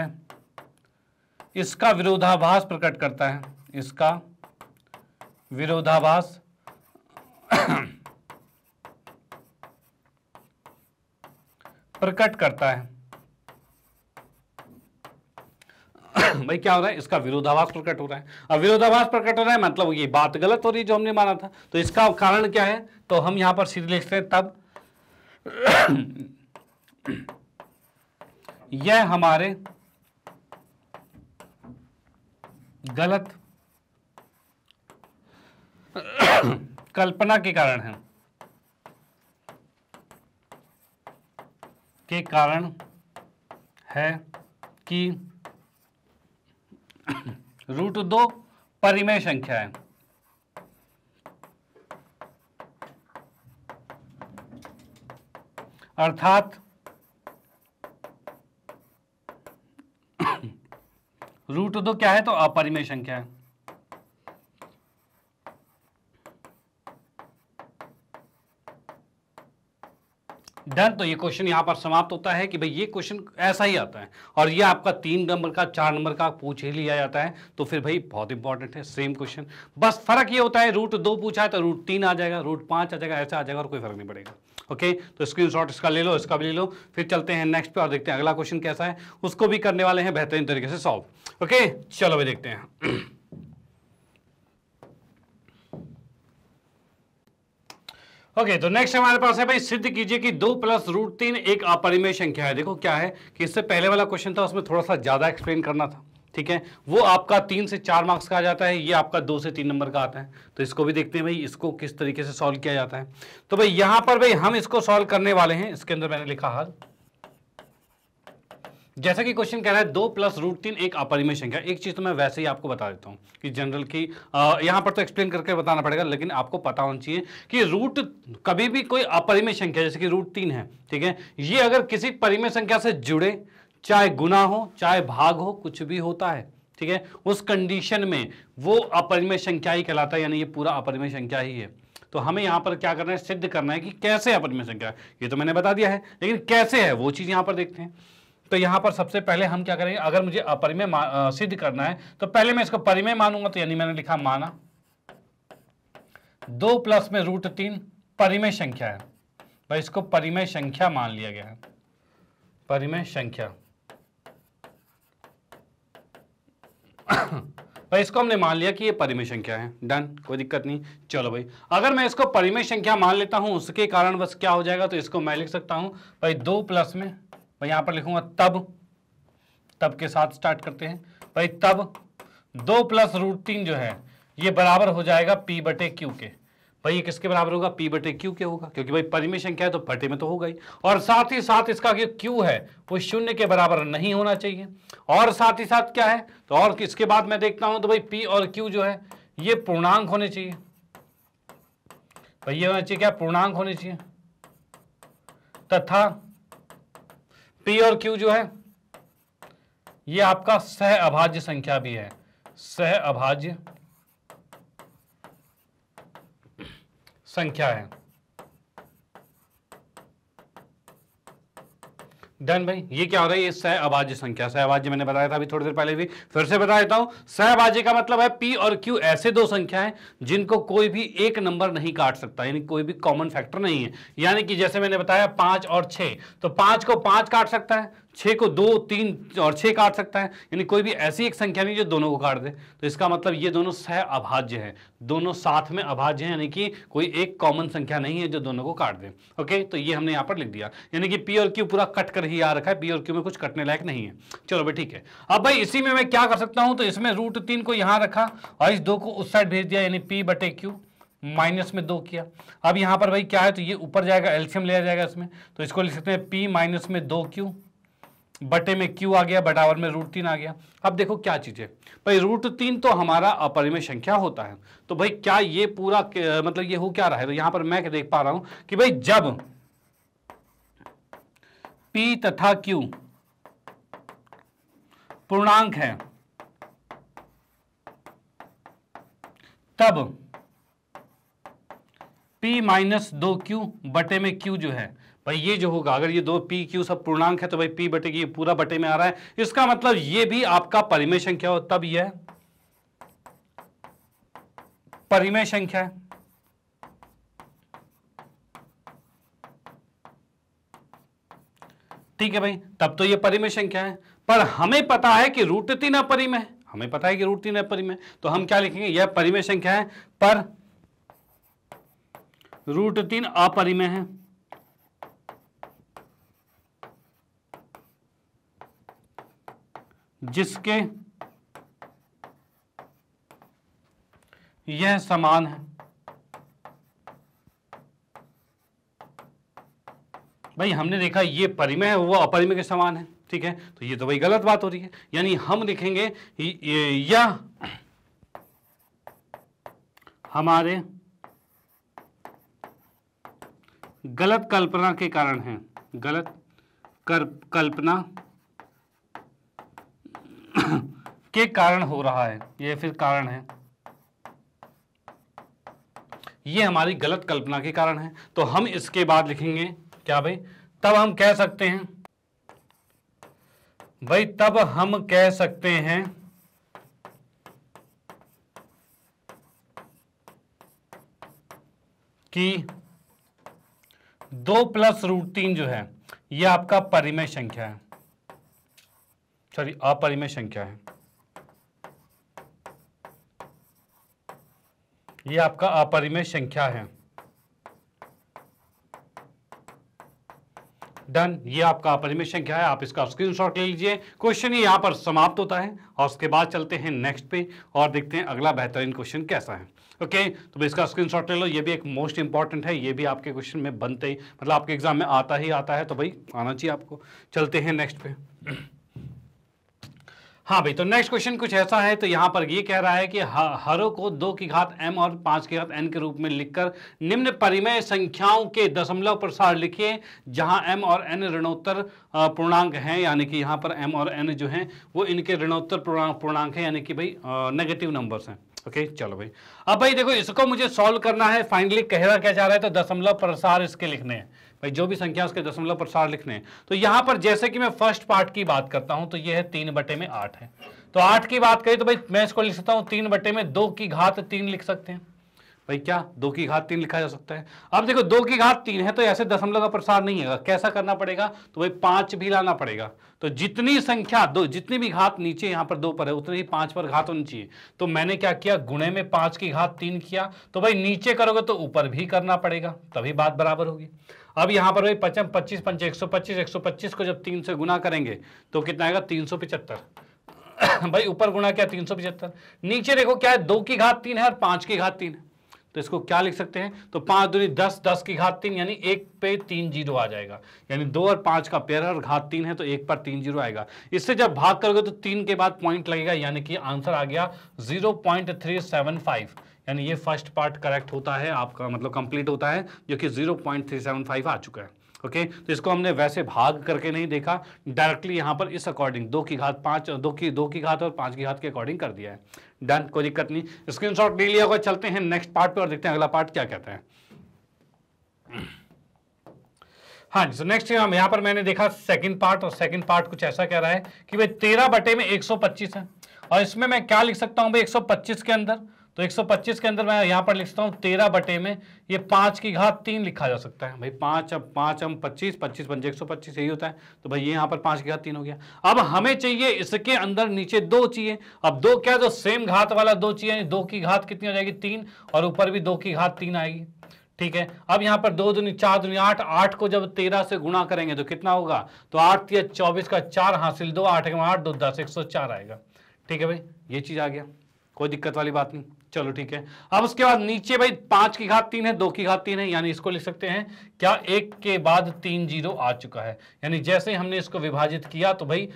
[SPEAKER 1] इसका विरोधाभास प्रकट करता है इसका विरोधाभास *coughs* प्रकट करता है भाई क्या हो रहा है इसका विरोधाभास प्रकट हो रहा है अब विरोधाभास प्रकट हो रहा है मतलब ये बात गलत हो रही है जो हमने माना था तो इसका कारण क्या है तो हम यहां पर सीधे लिखते हैं तब यह हमारे गलत कल्पना के कारण है के कारण है कि रूट दो परिमेय संख्या है अर्थात *coughs* रूट दो क्या है तो अपरिमेय संख्या है डन तो ये क्वेश्चन यहाँ पर समाप्त होता है कि भाई ये क्वेश्चन ऐसा ही आता है और ये आपका तीन नंबर का चार नंबर का पूछ ही लिया जाता है तो फिर भाई बहुत इंपॉर्टेंट है सेम क्वेश्चन बस फर्क ये होता है रूट दो पूछा है तो रूट तीन आ जाएगा रूट पाँच आ जाएगा ऐसा आ जाएगा और कोई फर्क नहीं पड़ेगा ओके तो स्क्रीन इसका ले लो इसका भी ले लो फिर चलते हैं नेक्स्ट पे और देखते हैं अगला क्वेश्चन कैसा है उसको भी करने वाले हैं बेहतरीन तरीके से सॉल्व ओके चलो भाई देखते हैं *clears throat* ओके okay, तो नेक्स्ट हमारे पास है भाई सिद्ध कीजिए कि दो प्लस रूट तीन एक अपरिमेय संख्या है देखो क्या है कि इससे पहले वाला क्वेश्चन था उसमें थोड़ा सा ज़्यादा एक्सप्लेन करना था ठीक है वो आपका तीन से चार मार्क्स का आ जाता है ये आपका दो से तीन नंबर का आता है तो इसको भी देखते हैं भाई इसको किस तरीके से सॉल्व किया जाता है तो भाई यहाँ पर भाई हम इसको सॉल्व करने वाले हैं इसके अंदर मैंने लिखा हाल जैसा कि क्वेश्चन कह रहा है दो प्लस रूट तीन एक अपरिमय संख्या एक चीज़ तो मैं वैसे ही आपको बता देता हूँ कि जनरल की यहां पर तो एक्सप्लेन करके बताना पड़ेगा लेकिन आपको पता होना चाहिए कि रूट कभी भी कोई अपरिमय संख्या जैसे कि रूट तीन है ठीक है ये अगर किसी परिमय संख्या से जुड़े चाहे गुना हो चाहे भाग हो कुछ भी होता है ठीक है उस कंडीशन में वो अपरिमय संख्या ही कहलाता है यानी ये पूरा अपरिमय संख्या ही है तो हमें यहाँ पर क्या करना है सिद्ध करना है कि कैसे अपरिमय संख्या ये तो मैंने बता दिया है लेकिन कैसे है वो चीज़ यहाँ पर देखते हैं तो यहां पर सबसे पहले हम क्या करेंगे अगर मुझे अपरिमेय सिद्ध करना है तो पहले मैं इसको परिमेय मानूंगा तो यानी मैंने लिखा माना दो प्लस में रूट तीन परिमेय संख्या है भाई इसको परिमेय संख्या मान लिया गया है परिमेय संख्या *coughs* भाई इसको हमने मान लिया कि ये परिमेय संख्या है डन कोई दिक्कत नहीं चलो भाई अगर मैं इसको परिमेय संख्या मान लेता हूं उसके कारण बस क्या हो जाएगा तो इसको मैं लिख सकता हूं भाई दो प्लस में मैं यहां पर लिखूंगा तब तब के साथ स्टार्ट करते हैं भाई तब दो प्लस रूट तीन जो है ये बराबर हो जाएगा पी बटे क्यू के भाई ये किसके बराबर होगा पी बटे क्यू के होगा क्योंकि भाई परिमेय संख्या है तो बटे में तो होगा ही और साथ ही साथ इसका जो क्यू है वो शून्य के बराबर नहीं होना चाहिए और साथ ही साथ क्या है तो और किसके बाद मैं देखता हूं तो भाई पी और क्यू जो है ये पूर्णांक होने चाहिए भाई ये होना चाहिए क्या पूर्णांक होने चाहिए तथा पी और क्यू जो है ये आपका सह अभाज्य संख्या भी है सह अभाज्य संख्या है डन भाई ये क्या हो रहा है ये सहअभाज्य संख्या सहअभाज्य मैंने बताया था अभी थोड़ी देर पहले भी फिर से बता देता सह सहअभाज्य का मतलब है पी और क्यू ऐसे दो संख्या है जिनको कोई भी एक नंबर नहीं काट सकता यानी कोई भी कॉमन फैक्टर नहीं है यानी कि जैसे मैंने बताया पांच और छह तो पांच को पांच काट सकता है छः को दो तीन और छः काट सकता है यानी कोई भी ऐसी एक संख्या नहीं जो दोनों को काट दे तो इसका मतलब ये दोनों सह अभाज्य हैं दोनों साथ में अभाज्य हैं यानी कि कोई एक कॉमन संख्या नहीं है जो दोनों को काट दे ओके तो ये हमने यहाँ पर लिख दिया यानी कि पी और क्यू पूरा कट कर ही आ रखा है पी और क्यू में कुछ कटने लायक नहीं है चलो भाई ठीक है अब भाई इसी में मैं क्या कर सकता हूँ तो इसमें रूट तीन को यहाँ रखा और इस दो को उस साइड भेज दिया यानी पी बटे क्यू माइनस में दो किया अब यहाँ पर भाई क्या है तो ये ऊपर जाएगा एल्शियम लिया जाएगा इसमें तो इसको लिख सकते हैं पी माइनस में दो क्यू बटे में क्यू आ गया बटावर में रूट तीन आ गया अब देखो क्या चीज़ है भाई रूट तीन तो हमारा अपरिमेय संख्या होता है तो भाई क्या ये पूरा मतलब ये हो क्या रहा है तो यहां पर मैं देख पा रहा हूं कि भाई जब पी तथा क्यू पूर्णांक है तब पी माइनस दो क्यू बटे में क्यू जो है भाई ये जो होगा अगर ये दो पी क्यू सब पूर्णांक है तो भाई पी बटे की पूरा बटे में आ रहा है इसका मतलब ये भी आपका परिमेय संख्या हो तब यह परिमेय संख्या है ठीक है भाई तब तो ये परिमेय संख्या है पर हमें पता है कि रूट तीन अपरिमय हमें पता है कि रूट तीन अपरिमय तो हम क्या लिखेंगे यह परिमेय संख्या है पर रूट तीन अपरिमय है जिसके यह समान है भाई हमने देखा ये परिमय है वो अपरिमय के समान है ठीक है तो ये तो भाई गलत बात हो रही है यानी हम लिखेंगे यह हमारे गलत कल्पना के कारण है गलत कर, कल्पना *coughs* के कारण हो रहा है ये फिर कारण है ये हमारी गलत कल्पना के कारण है तो हम इसके बाद लिखेंगे क्या भाई तब हम कह सकते हैं भाई तब हम कह सकते हैं कि दो प्लस रूट तीन जो है यह आपका परिमय संख्या है सॉरी अपरिमेय संख्या है ये आपका अपरिमेय संख्या है डन ये आपका अपरिमेय संख्या है आप इसका स्क्रीनशॉट ले लीजिए क्वेश्चन ही पर समाप्त होता है और उसके बाद चलते हैं नेक्स्ट पे और देखते हैं अगला बेहतरीन क्वेश्चन कैसा है ओके okay, तो इसका स्क्रीनशॉट ले लो ये भी एक मोस्ट इंपॉर्टेंट है ये भी आपके क्वेश्चन में बनते ही मतलब आपके एग्जाम में आता ही आता है तो भाई आना चाहिए आपको चलते हैं नेक्स्ट पे हाँ भाई तो नेक्स्ट क्वेश्चन कुछ ऐसा है तो यहाँ पर ये कह रहा है कि हरों को दो की घात एम और पांच की घात एन के रूप में लिखकर निम्न परिमेय संख्याओं के दशमलव प्रसार लिखिए जहाँ एम और एन ऋणोत्तर पूर्णांक हैं यानी कि यहाँ पर एम और एन जो हैं वो इनके ऋणोत्तर पूर्णांक पूर्णांक हैं यानी कि भाई नेगेटिव नंबर्स हैं ओके okay, चलो भाई अब भाई देखो इसको मुझे सॉल्व करना है फाइनली कह रहा क्या चाह रहा है तो दशमलव प्रसार इसके लिखने हैं भाई जो भी संख्या उसके दशमलव प्रसार लिखने तो यहां पर जैसे कि मैं फर्स्ट पार्ट की बात करता हूं तो यह है तीन बटे में आठ है तो आठ की बात करें तो भाई मैं इसको लिख सकता हूं तीन बटे में दो की घात तीन लिख सकते हैं भाई क्या दो की घात तीन लिखा जा सकता है अब देखो दो की घात तीन है तो ऐसे दशमलव का प्रसार नहीं है कैसा करना पड़ेगा तो भाई पांच भी लाना पड़ेगा तो जितनी संख्या दो जितनी भी घात नीचे यहां पर दो पर है उतनी ही पांच पर घात होनी चाहिए तो मैंने क्या किया गुणे में पांच की घात तीन किया तो भाई नीचे करोगे तो ऊपर भी करना पड़ेगा तभी बात बराबर होगी अब यहाँ पर भाई पचम पच्चीस पंच एक सौ पच्चीस एक सौ पच्चीस को जब तीन से गुना करेंगे तो कितना आएगा तीन सौ पिचहत्तर *coughs* भाई ऊपर गुना क्या तीन सौ पिचहत्तर नीचे देखो क्या है दो की घात तीन है और पाँच की घात तीन है तो इसको क्या लिख सकते हैं तो पाँच दूरी दस दस की घात तीन यानी एक पे तीन जीरो आ जाएगा यानी दो और पाँच का पेयर और घात तीन है तो एक पर तीन जीरो आएगा इससे जब भाग करोगे तो तीन के बाद पॉइंट लगेगा यानी कि आंसर आ गया zero point three seven five यानी ये फर्स्ट पार्ट करेक्ट होता है आपका मतलब कंप्लीट होता है जो कि 0.375 आ चुका है ओके तो इसको हमने वैसे भाग करके नहीं देखा डायरेक्टली यहाँ पर इस अकॉर्डिंग दो की घात पाँच दो की दो की घात और पाँच की घात के अकॉर्डिंग कर दिया है डन कोई दिक्कत नहीं शॉट ले लिया होगा चलते हैं नेक्स्ट पार्ट पे और देखते हैं अगला पार्ट क्या कहते हैं हाँ जी सो नेक्स्ट हम यहाँ पर मैंने देखा सेकंड पार्ट और सेकंड पार्ट कुछ ऐसा कह रहा है कि भाई तेरह बटे में 125 है और इसमें मैं क्या लिख सकता हूँ भाई 125 के अंदर तो 125 के अंदर मैं यहाँ पर लिखता हूँ तेरह बटे में ये पाँच की घात तीन लिखा जा सकता है भाई पाँच अब पाँच हम पच्चीस पच्चीस पंजे एक सौ पच्चीस यही होता है तो भाई ये यहाँ पर पाँच की घात तीन हो गया अब हमें चाहिए इसके अंदर नीचे दो चाहिए अब दो क्या जो सेम घात वाला दो चाहिए दो की घात कितनी हो जाएगी तीन और ऊपर भी दो की घात तीन आएगी ठीक है अब यहाँ पर दो दुनिया चार दुनिया आठ आठ को जब तेरह से गुणा करेंगे तो कितना होगा तो आठ या चौबीस का चार हासिल दो आठ आठ दो दस एक सौ चार आएगा ठीक है भाई ये चीज़ आ गया कोई दिक्कत वाली बात नहीं चलो ठीक है अब उसके बाद नीचे भाई पांच की घात तीन है दो की घात तीन है यानी इसको लिख सकते हैं क्या एक के बाद तीन जीरो आ चुका है यानी जैसे हमने इसको विभाजित किया तो भाई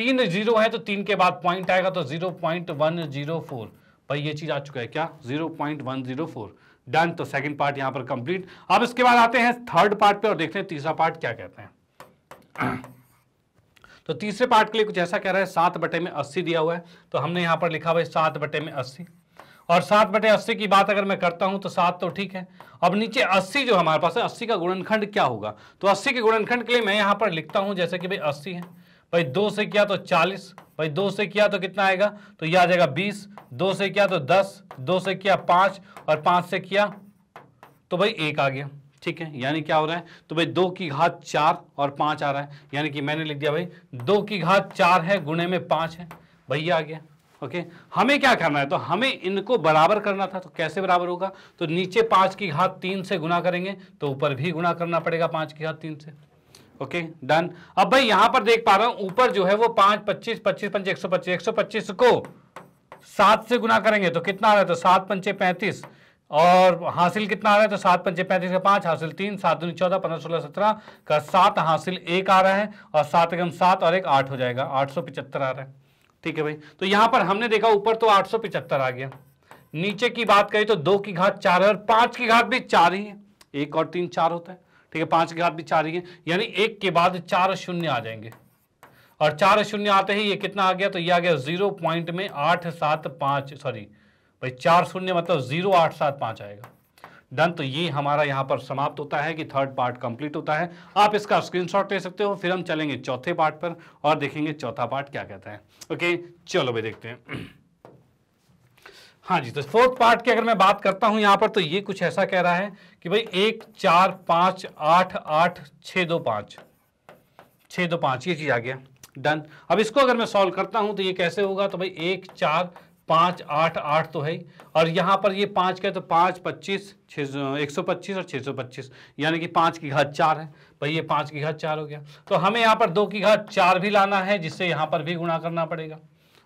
[SPEAKER 1] तीन जीरो है तो तीन के बाद पॉइंट आएगा तो zero point one zero four भाई ये चीज आ चुका है क्या zero point one zero four done तो सेकेंड पार्ट यहां पर कंप्लीट अब इसके बाद आते हैं थर्ड पार्ट पे और देखते हैं तीसरा पार्ट क्या कहते हैं *clears throat* तो तीसरे पार्ट के लिए कुछ ऐसा कह रहा है सात बटे में अस्सी दिया हुआ है तो हमने यहां पर लिखा भाई सात बटे में अस्सी और सात बटे अस्सी की बात अगर मैं करता हूं तो सात तो ठीक है अब नीचे अस्सी जो हमारे पास है अस्सी का गुणनखंड क्या होगा तो अस्सी के गुणनखंड के लिए मैं यहाँ पर लिखता हूँ जैसे कि भाई अस्सी है भाई दो से किया तो चालीस भाई दो से किया तो कितना आएगा तो यह आ जाएगा बीस दो से किया तो दस दो से किया पाँच और पाँच से किया तो भाई एक आ गया ठीक है यानी क्या हो रहा है तो भाई दो की घात चार और पांच आ रहा है यानी कि मैंने लिख दिया भाई दो की घात चार है गुणे में पाँच है भैया आ गया ओके हमें क्या करना है तो हमें इनको बराबर करना था तो कैसे बराबर होगा तो नीचे पांच की घात तीन से गुना करेंगे तो ऊपर भी गुना करना पड़ेगा पांच की घात तीन से ओके okay, डन अब भाई यहां पर देख पा रहा हूं ऊपर जो है वो पांच पच्चीस पच्चीस पंच एक सौ पच्चीस एक सौ पच्चीस को सात से गुना करेंगे तो कितना आ रहा है तो सात पंचे पैंतीस और हासिल कितना आ रहा है तो सात पंचे पैंतीस का पांच हासिल तीन सात दून चौदह पंद्रह सोलह सत्रह का सात हासिल एक आ रहा है और सात एकम सात और एक आठ हो जाएगा आठ सौ पिचहत्तर आ रहा है ठीक है भाई तो यहां पर हमने देखा ऊपर तो आठ आ गया नीचे की बात करें तो दो की घात चार है और पांच की घात भी चार ही है एक और तीन चार होता है ठीक है पांच की घात भी चार ही है यानी एक के बाद चार शून्य आ जाएंगे और चार शून्य आते ही ये कितना आ गया तो ये आ गया जीरो पॉइंट में आठ सात पाँच सॉरी भाई चार शून्य मतलब जीरो आठ सात पाँच आएगा डन तो ये हमारा यहाँ पर समाप्त होता है कि थर्ड पार्ट कंप्लीट होता है आप इसका स्क्रीनशॉट ले सकते हो फिर हम चलेंगे चौथे पार्ट पर और देखेंगे चौथा पार्ट क्या कहता है ओके चलो भाई देखते हैं हाँ जी तो फोर्थ पार्ट की अगर मैं बात करता हूँ यहाँ पर तो ये कुछ ऐसा कह रहा है कि भाई एक चार पाँच आठ आठ छः दो पाँच छः दो पाँच ये चीज़ आ गया डन अब इसको अगर मैं सॉल्व करता हूँ तो ये कैसे होगा तो भाई एक चार पाँच आठ आठ तो है और यहाँ पर ये पाँच का तो पाँच पच्चीस छः एक सौ पच्चीस और छः सौ पच्चीस यानी कि पाँच की घात चार है भाई ये पाँच की घात चार हो गया तो हमें यहाँ पर दो की घात चार भी लाना है जिससे यहाँ पर भी गुणा करना पड़ेगा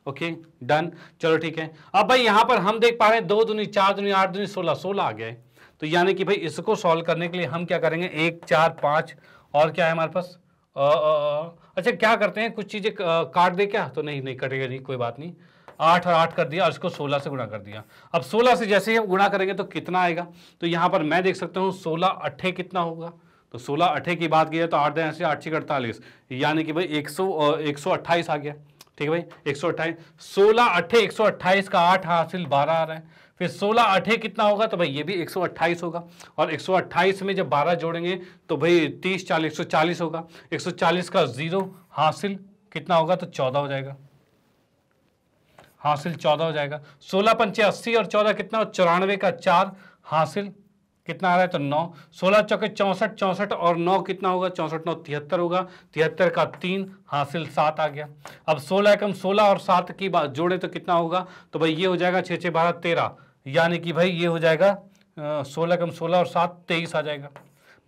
[SPEAKER 1] ओके डन चलो ठीक है अब भाई यहाँ पर हम देख पा रहे हैं दो दुनी चार दुनी आठ दुनी सोलह सोलह आ गए तो यानी कि भाई इसको सॉल्व करने के लिए हम क्या करेंगे एक चार पाँच और क्या है हमारे पास अच्छा क्या करते हैं कुछ चीज़ें काट दे क्या तो नहीं नहीं कटेगा नहीं कोई बात नहीं आठ और आठ कर दिया और इसको सोलह से गुणा कर दिया अब सोलह से जैसे ही हम गुणा करेंगे तो कितना आएगा तो यहाँ पर मैं देख सकता हूँ सोलह अट्ठे कितना होगा तो सोलह अट्ठे की बात की जाए तो आठ दिन से आठ छः अड़तालीस यानी कि भाई एक सौ एक सौ अट्ठाईस आ गया ठीक है भाई एक सौ अट्ठाईस सोलह अट्ठे एक सौ अट्ठाईस का आठ हासिल बारह आ रहा है फिर सोलह अठे कितना होगा तो भाई ये भी एक सौ अट्ठाईस होगा और एक सौ अट्ठाईस में जब बारह जोड़ेंगे तो भाई तीस चालीस एक सौ चालीस होगा एक सौ चालीस का जीरो हासिल कितना होगा तो चौदह हो जाएगा हासिल चौदह हो जाएगा सोलह पंचे अस्सी और चौदह कितना हो चौरानवे का चार हासिल कितना आ रहा है तो नौ सोलह चौके चौंसठ चौंसठ और नौ कितना होगा चौंसठ नौ तिहत्तर होगा तिहत्तर का तीन हासिल सात आ गया अब सोलह एकम सोलह और सात की बात जोड़े तो कितना होगा तो भाई ये हो जाएगा छः छः बारह तेरह यानी कि भाई ये हो जाएगा सोलह कम सोलह और सात तेईस आ जाएगा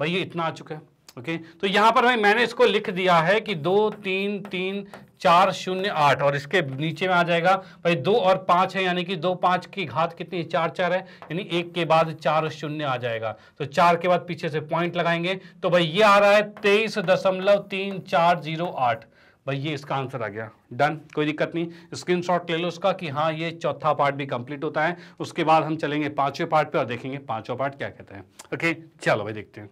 [SPEAKER 1] भाई ये इतना आ चुका है ओके तो यहाँ पर भाई मैंने इसको लिख दिया है कि दो तीन तीन चार शून्य आठ और इसके नीचे में आ जाएगा भाई दो और पांच है यानी कि दो पांच की घात कितनी चार चार है यानी एक के बाद चार शून्य आ जाएगा तो चार के बाद पीछे से पॉइंट लगाएंगे तो भाई ये आ रहा है तेईस दशमलव तीन चार जीरो आठ भाई ये इसका आंसर आ गया डन कोई दिक्कत नहीं स्क्रीनशॉट ले लो उसका कि हाँ ये चौथा पार्ट भी कंप्लीट होता है उसके बाद हम चलेंगे पांचवें पार्ट पे और देखेंगे पांचवा पार्ट क्या कहते हैं ओके चलो भाई देखते हैं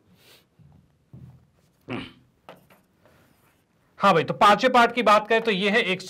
[SPEAKER 1] हाँ भाई तो पांचवें पार्ट की बात करें तो ये है एक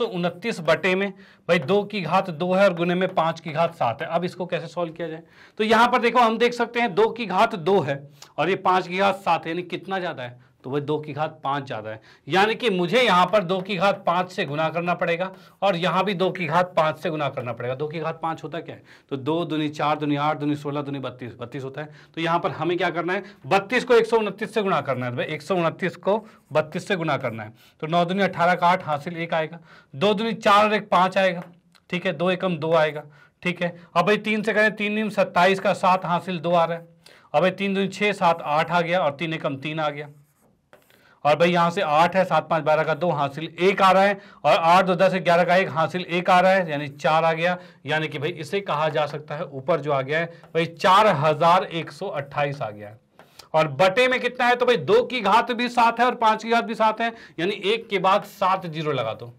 [SPEAKER 1] बटे में भाई दो की घात दो है और गुने में पांच की घात सात है अब इसको कैसे सॉल्व किया जाए तो यहां पर देखो हम देख सकते हैं दो की घात दो है और ये पांच की घात सात है यानी कितना ज़्यादा है तो वह दो की घात पाँच ज़्यादा है यानी कि मुझे यहाँ पर दो की घात पाँच से गुना करना पड़ेगा और यहाँ भी दो की घात पाँच से गुना करना पड़ेगा दो की घात पाँच होता क्या है तो दो दुनी चार दुनी आठ दुनी सोलह दुनी बत्तीस बत्तीस होता है तो यहाँ पर हमें क्या करना है बत्तीस को एक से गुना करना है एक भाई एक को बत्तीस से गुना करना है तो नौ दुनी अठारह का आठ हासिल एक आएगा दो दुनी चार और एक पाँच आएगा ठीक है दो एकम दो आएगा ठीक है अब भाई तीन से करें तीन नीम सत्ताईस का सात हासिल दो आ रहा है अब भाई तीन दुनी छः सात आठ आ गया और तीन एकम तीन आ गया और भाई यहाँ से आठ है सात पाँच बारह का दो हासिल एक आ रहा है और आठ दो दस ग्यारह का एक हासिल एक आ रहा है यानी चार आ गया यानी कि भाई इसे कहा जा सकता है ऊपर जो आ गया है भाई चार हजार एक सौ अट्ठाईस आ गया है और बटे में कितना है तो भाई दो की घात भी सात है और पांच की घात भी सात है यानी एक के बाद सात जीरो लगा दो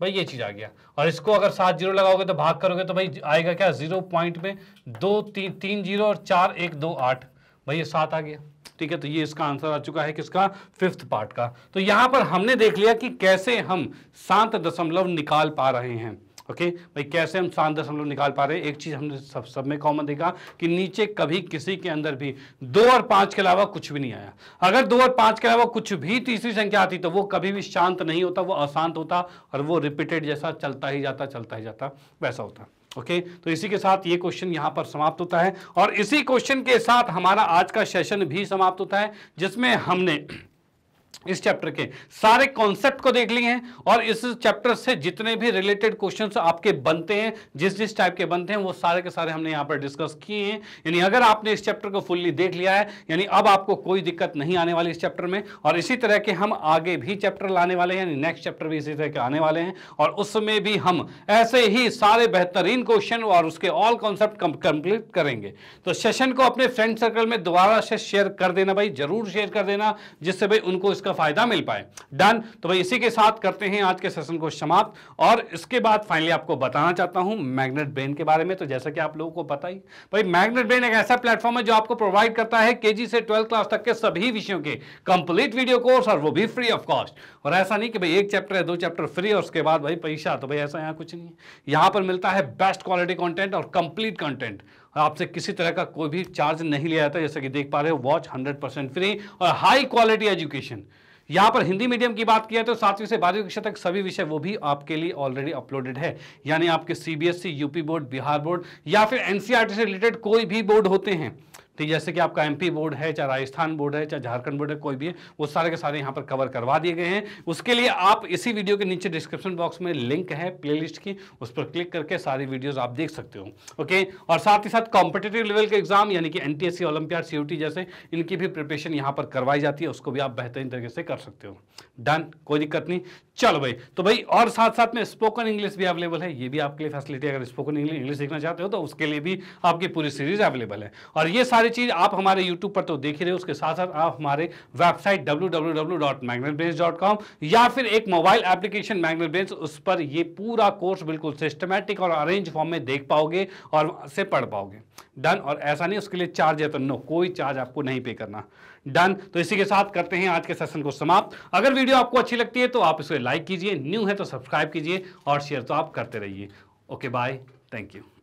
[SPEAKER 1] भाई ये चीज आ गया और इसको अगर सात जीरो लगाओगे तो भाग करोगे तो भाई आएगा क्या जीरो पॉइंट में दो ती, तीन जीरो और चार एक दो आठ भाई ये सात आ गया ठीक है तो ये इसका आंसर आ चुका है किसका फिफ्थ पार्ट का तो यहां पर हमने देख लिया कि कैसे हम सात दशमलव निकाल पा रहे हैं ओके भाई कैसे हम सात दशमलव निकाल पा रहे हैं एक चीज़ हमने सब सब में कॉमन देखा कि नीचे कभी किसी के अंदर भी दो और पांच के अलावा कुछ भी नहीं आया अगर दो और पांच के अलावा कुछ भी तीसरी संख्या आती तो वो कभी भी शांत नहीं होता वो अशांत होता और वो रिपीटेड जैसा चलता ही जाता चलता ही जाता वैसा होता है ओके okay, तो इसी के साथ ये क्वेश्चन यहाँ पर समाप्त होता है और इसी क्वेश्चन के साथ हमारा आज का सेशन भी समाप्त होता है जिसमें हमने इस चैप्टर के सारे कॉन्सेप्ट को देख लिए हैं और इस चैप्टर से जितने भी रिलेटेड क्वेश्चंस आपके बनते हैं जिस जिस टाइप के बनते हैं वो सारे के सारे हमने यहाँ पर डिस्कस किए हैं यानी अगर आपने इस चैप्टर को फुल्ली देख लिया है यानी अब आपको कोई दिक्कत नहीं आने वाली इस चैप्टर में और इसी तरह के हम आगे भी चैप्टर लाने वाले हैं यानी नेक्स्ट चैप्टर भी इसी तरह के आने वाले हैं और उसमें भी हम ऐसे ही सारे बेहतरीन क्वेश्चन और उसके ऑल कॉन्सेप्ट कंप्लीट करेंगे तो सेशन को अपने फ्रेंड सर्कल में दोबारा से शेयर कर देना भाई जरूर शेयर कर देना जिससे भाई उनको उसका फायदा मिल पाए डन तो भाई इसी के साथ करते हैं आज के सेशन को समाप्त और इसके बाद फाइनली आपको बताना चाहता हूं मैग्नेट ब्रेन के बारे में तो जैसा कि आप लोगों को पता ही भाई मैग्नेट ब्रेन एक ऐसा प्लेटफॉर्म है जो आपको प्रोवाइड करता है केजी से ट्वेल्थ क्लास तक के सभी विषयों के कंप्लीट वीडियो कोर्स और वो भी फ्री ऑफ कॉस्ट और ऐसा नहीं कि भाई एक चैप्टर है दो चैप्टर फ्री और उसके बाद भाई पैसा तो भाई ऐसा यहाँ कुछ नहीं है यहाँ पर मिलता है बेस्ट क्वालिटी कॉन्टेंट और कंप्लीट कंटेंट आपसे किसी तरह का कोई भी चार्ज नहीं लिया जाता जैसा कि देख पा रहे हो वॉच हंड्रेड परसेंट फ्री और हाई क्वालिटी एजुकेशन यहाँ पर हिंदी मीडियम की बात किया तो सातवीं से बारहवीं कक्षा तक सभी विषय वो भी आपके लिए ऑलरेडी अपलोडेड है यानी आपके CBSE UP board Bihar board या फिर एनसीईआरटी e से रिलेटेड कोई भी बोर्ड होते हैं ठीक जैसे कि आपका एमपी बोर्ड है चाहे राजस्थान बोर्ड है चाहे झारखंड बोर्ड है कोई भी है वो सारे के सारे यहाँ पर कवर करवा दिए गए हैं उसके लिए आप इसी वीडियो के नीचे डिस्क्रिप्शन बॉक्स में लिंक है प्ले की उस पर क्लिक करके सारी वीडियोज आप देख सकते हो ओके और साथ ही साथ कॉम्पिटेटिव लेवल के एग्जाम यानी कि एन टी एस जैसे इनकी भी प्रिपरेशन यहाँ पर करवाई जाती है उसको भी आप बेहतरीन तरीके से कर सकते हो डन कोई दिक्कत नहीं चलो भाई तो भाई और साथ साथ में स्पोकन इंग्लिश भी अवेलेबल है ये भी आपके लिए फैसिलिटी अगर स्पोकन इंग्लिश सीखना चाहते हो तो उसके लिए भी आपकी पूरी सीरीज अवेलेबल है और ये सारी सारी चीज़ आप हमारे YouTube पर तो देख ही रहे उसके साथ साथ आप हमारे वेबसाइट डब्ल्यू या फिर एक मोबाइल एप्लीकेशन मैग्नेट ब्रेन उस पर ये पूरा कोर्स बिल्कुल सिस्टमेटिक और अरेंज फॉर्म में देख पाओगे और से पढ़ पाओगे डन और ऐसा नहीं उसके लिए चार्ज है तो नो कोई चार्ज आपको नहीं पे करना डन तो इसी के साथ करते हैं आज के सेशन को समाप्त अगर वीडियो आपको अच्छी लगती है तो आप इसे लाइक कीजिए न्यू है तो सब्सक्राइब कीजिए और शेयर तो आप करते रहिए ओके बाय थैंक यू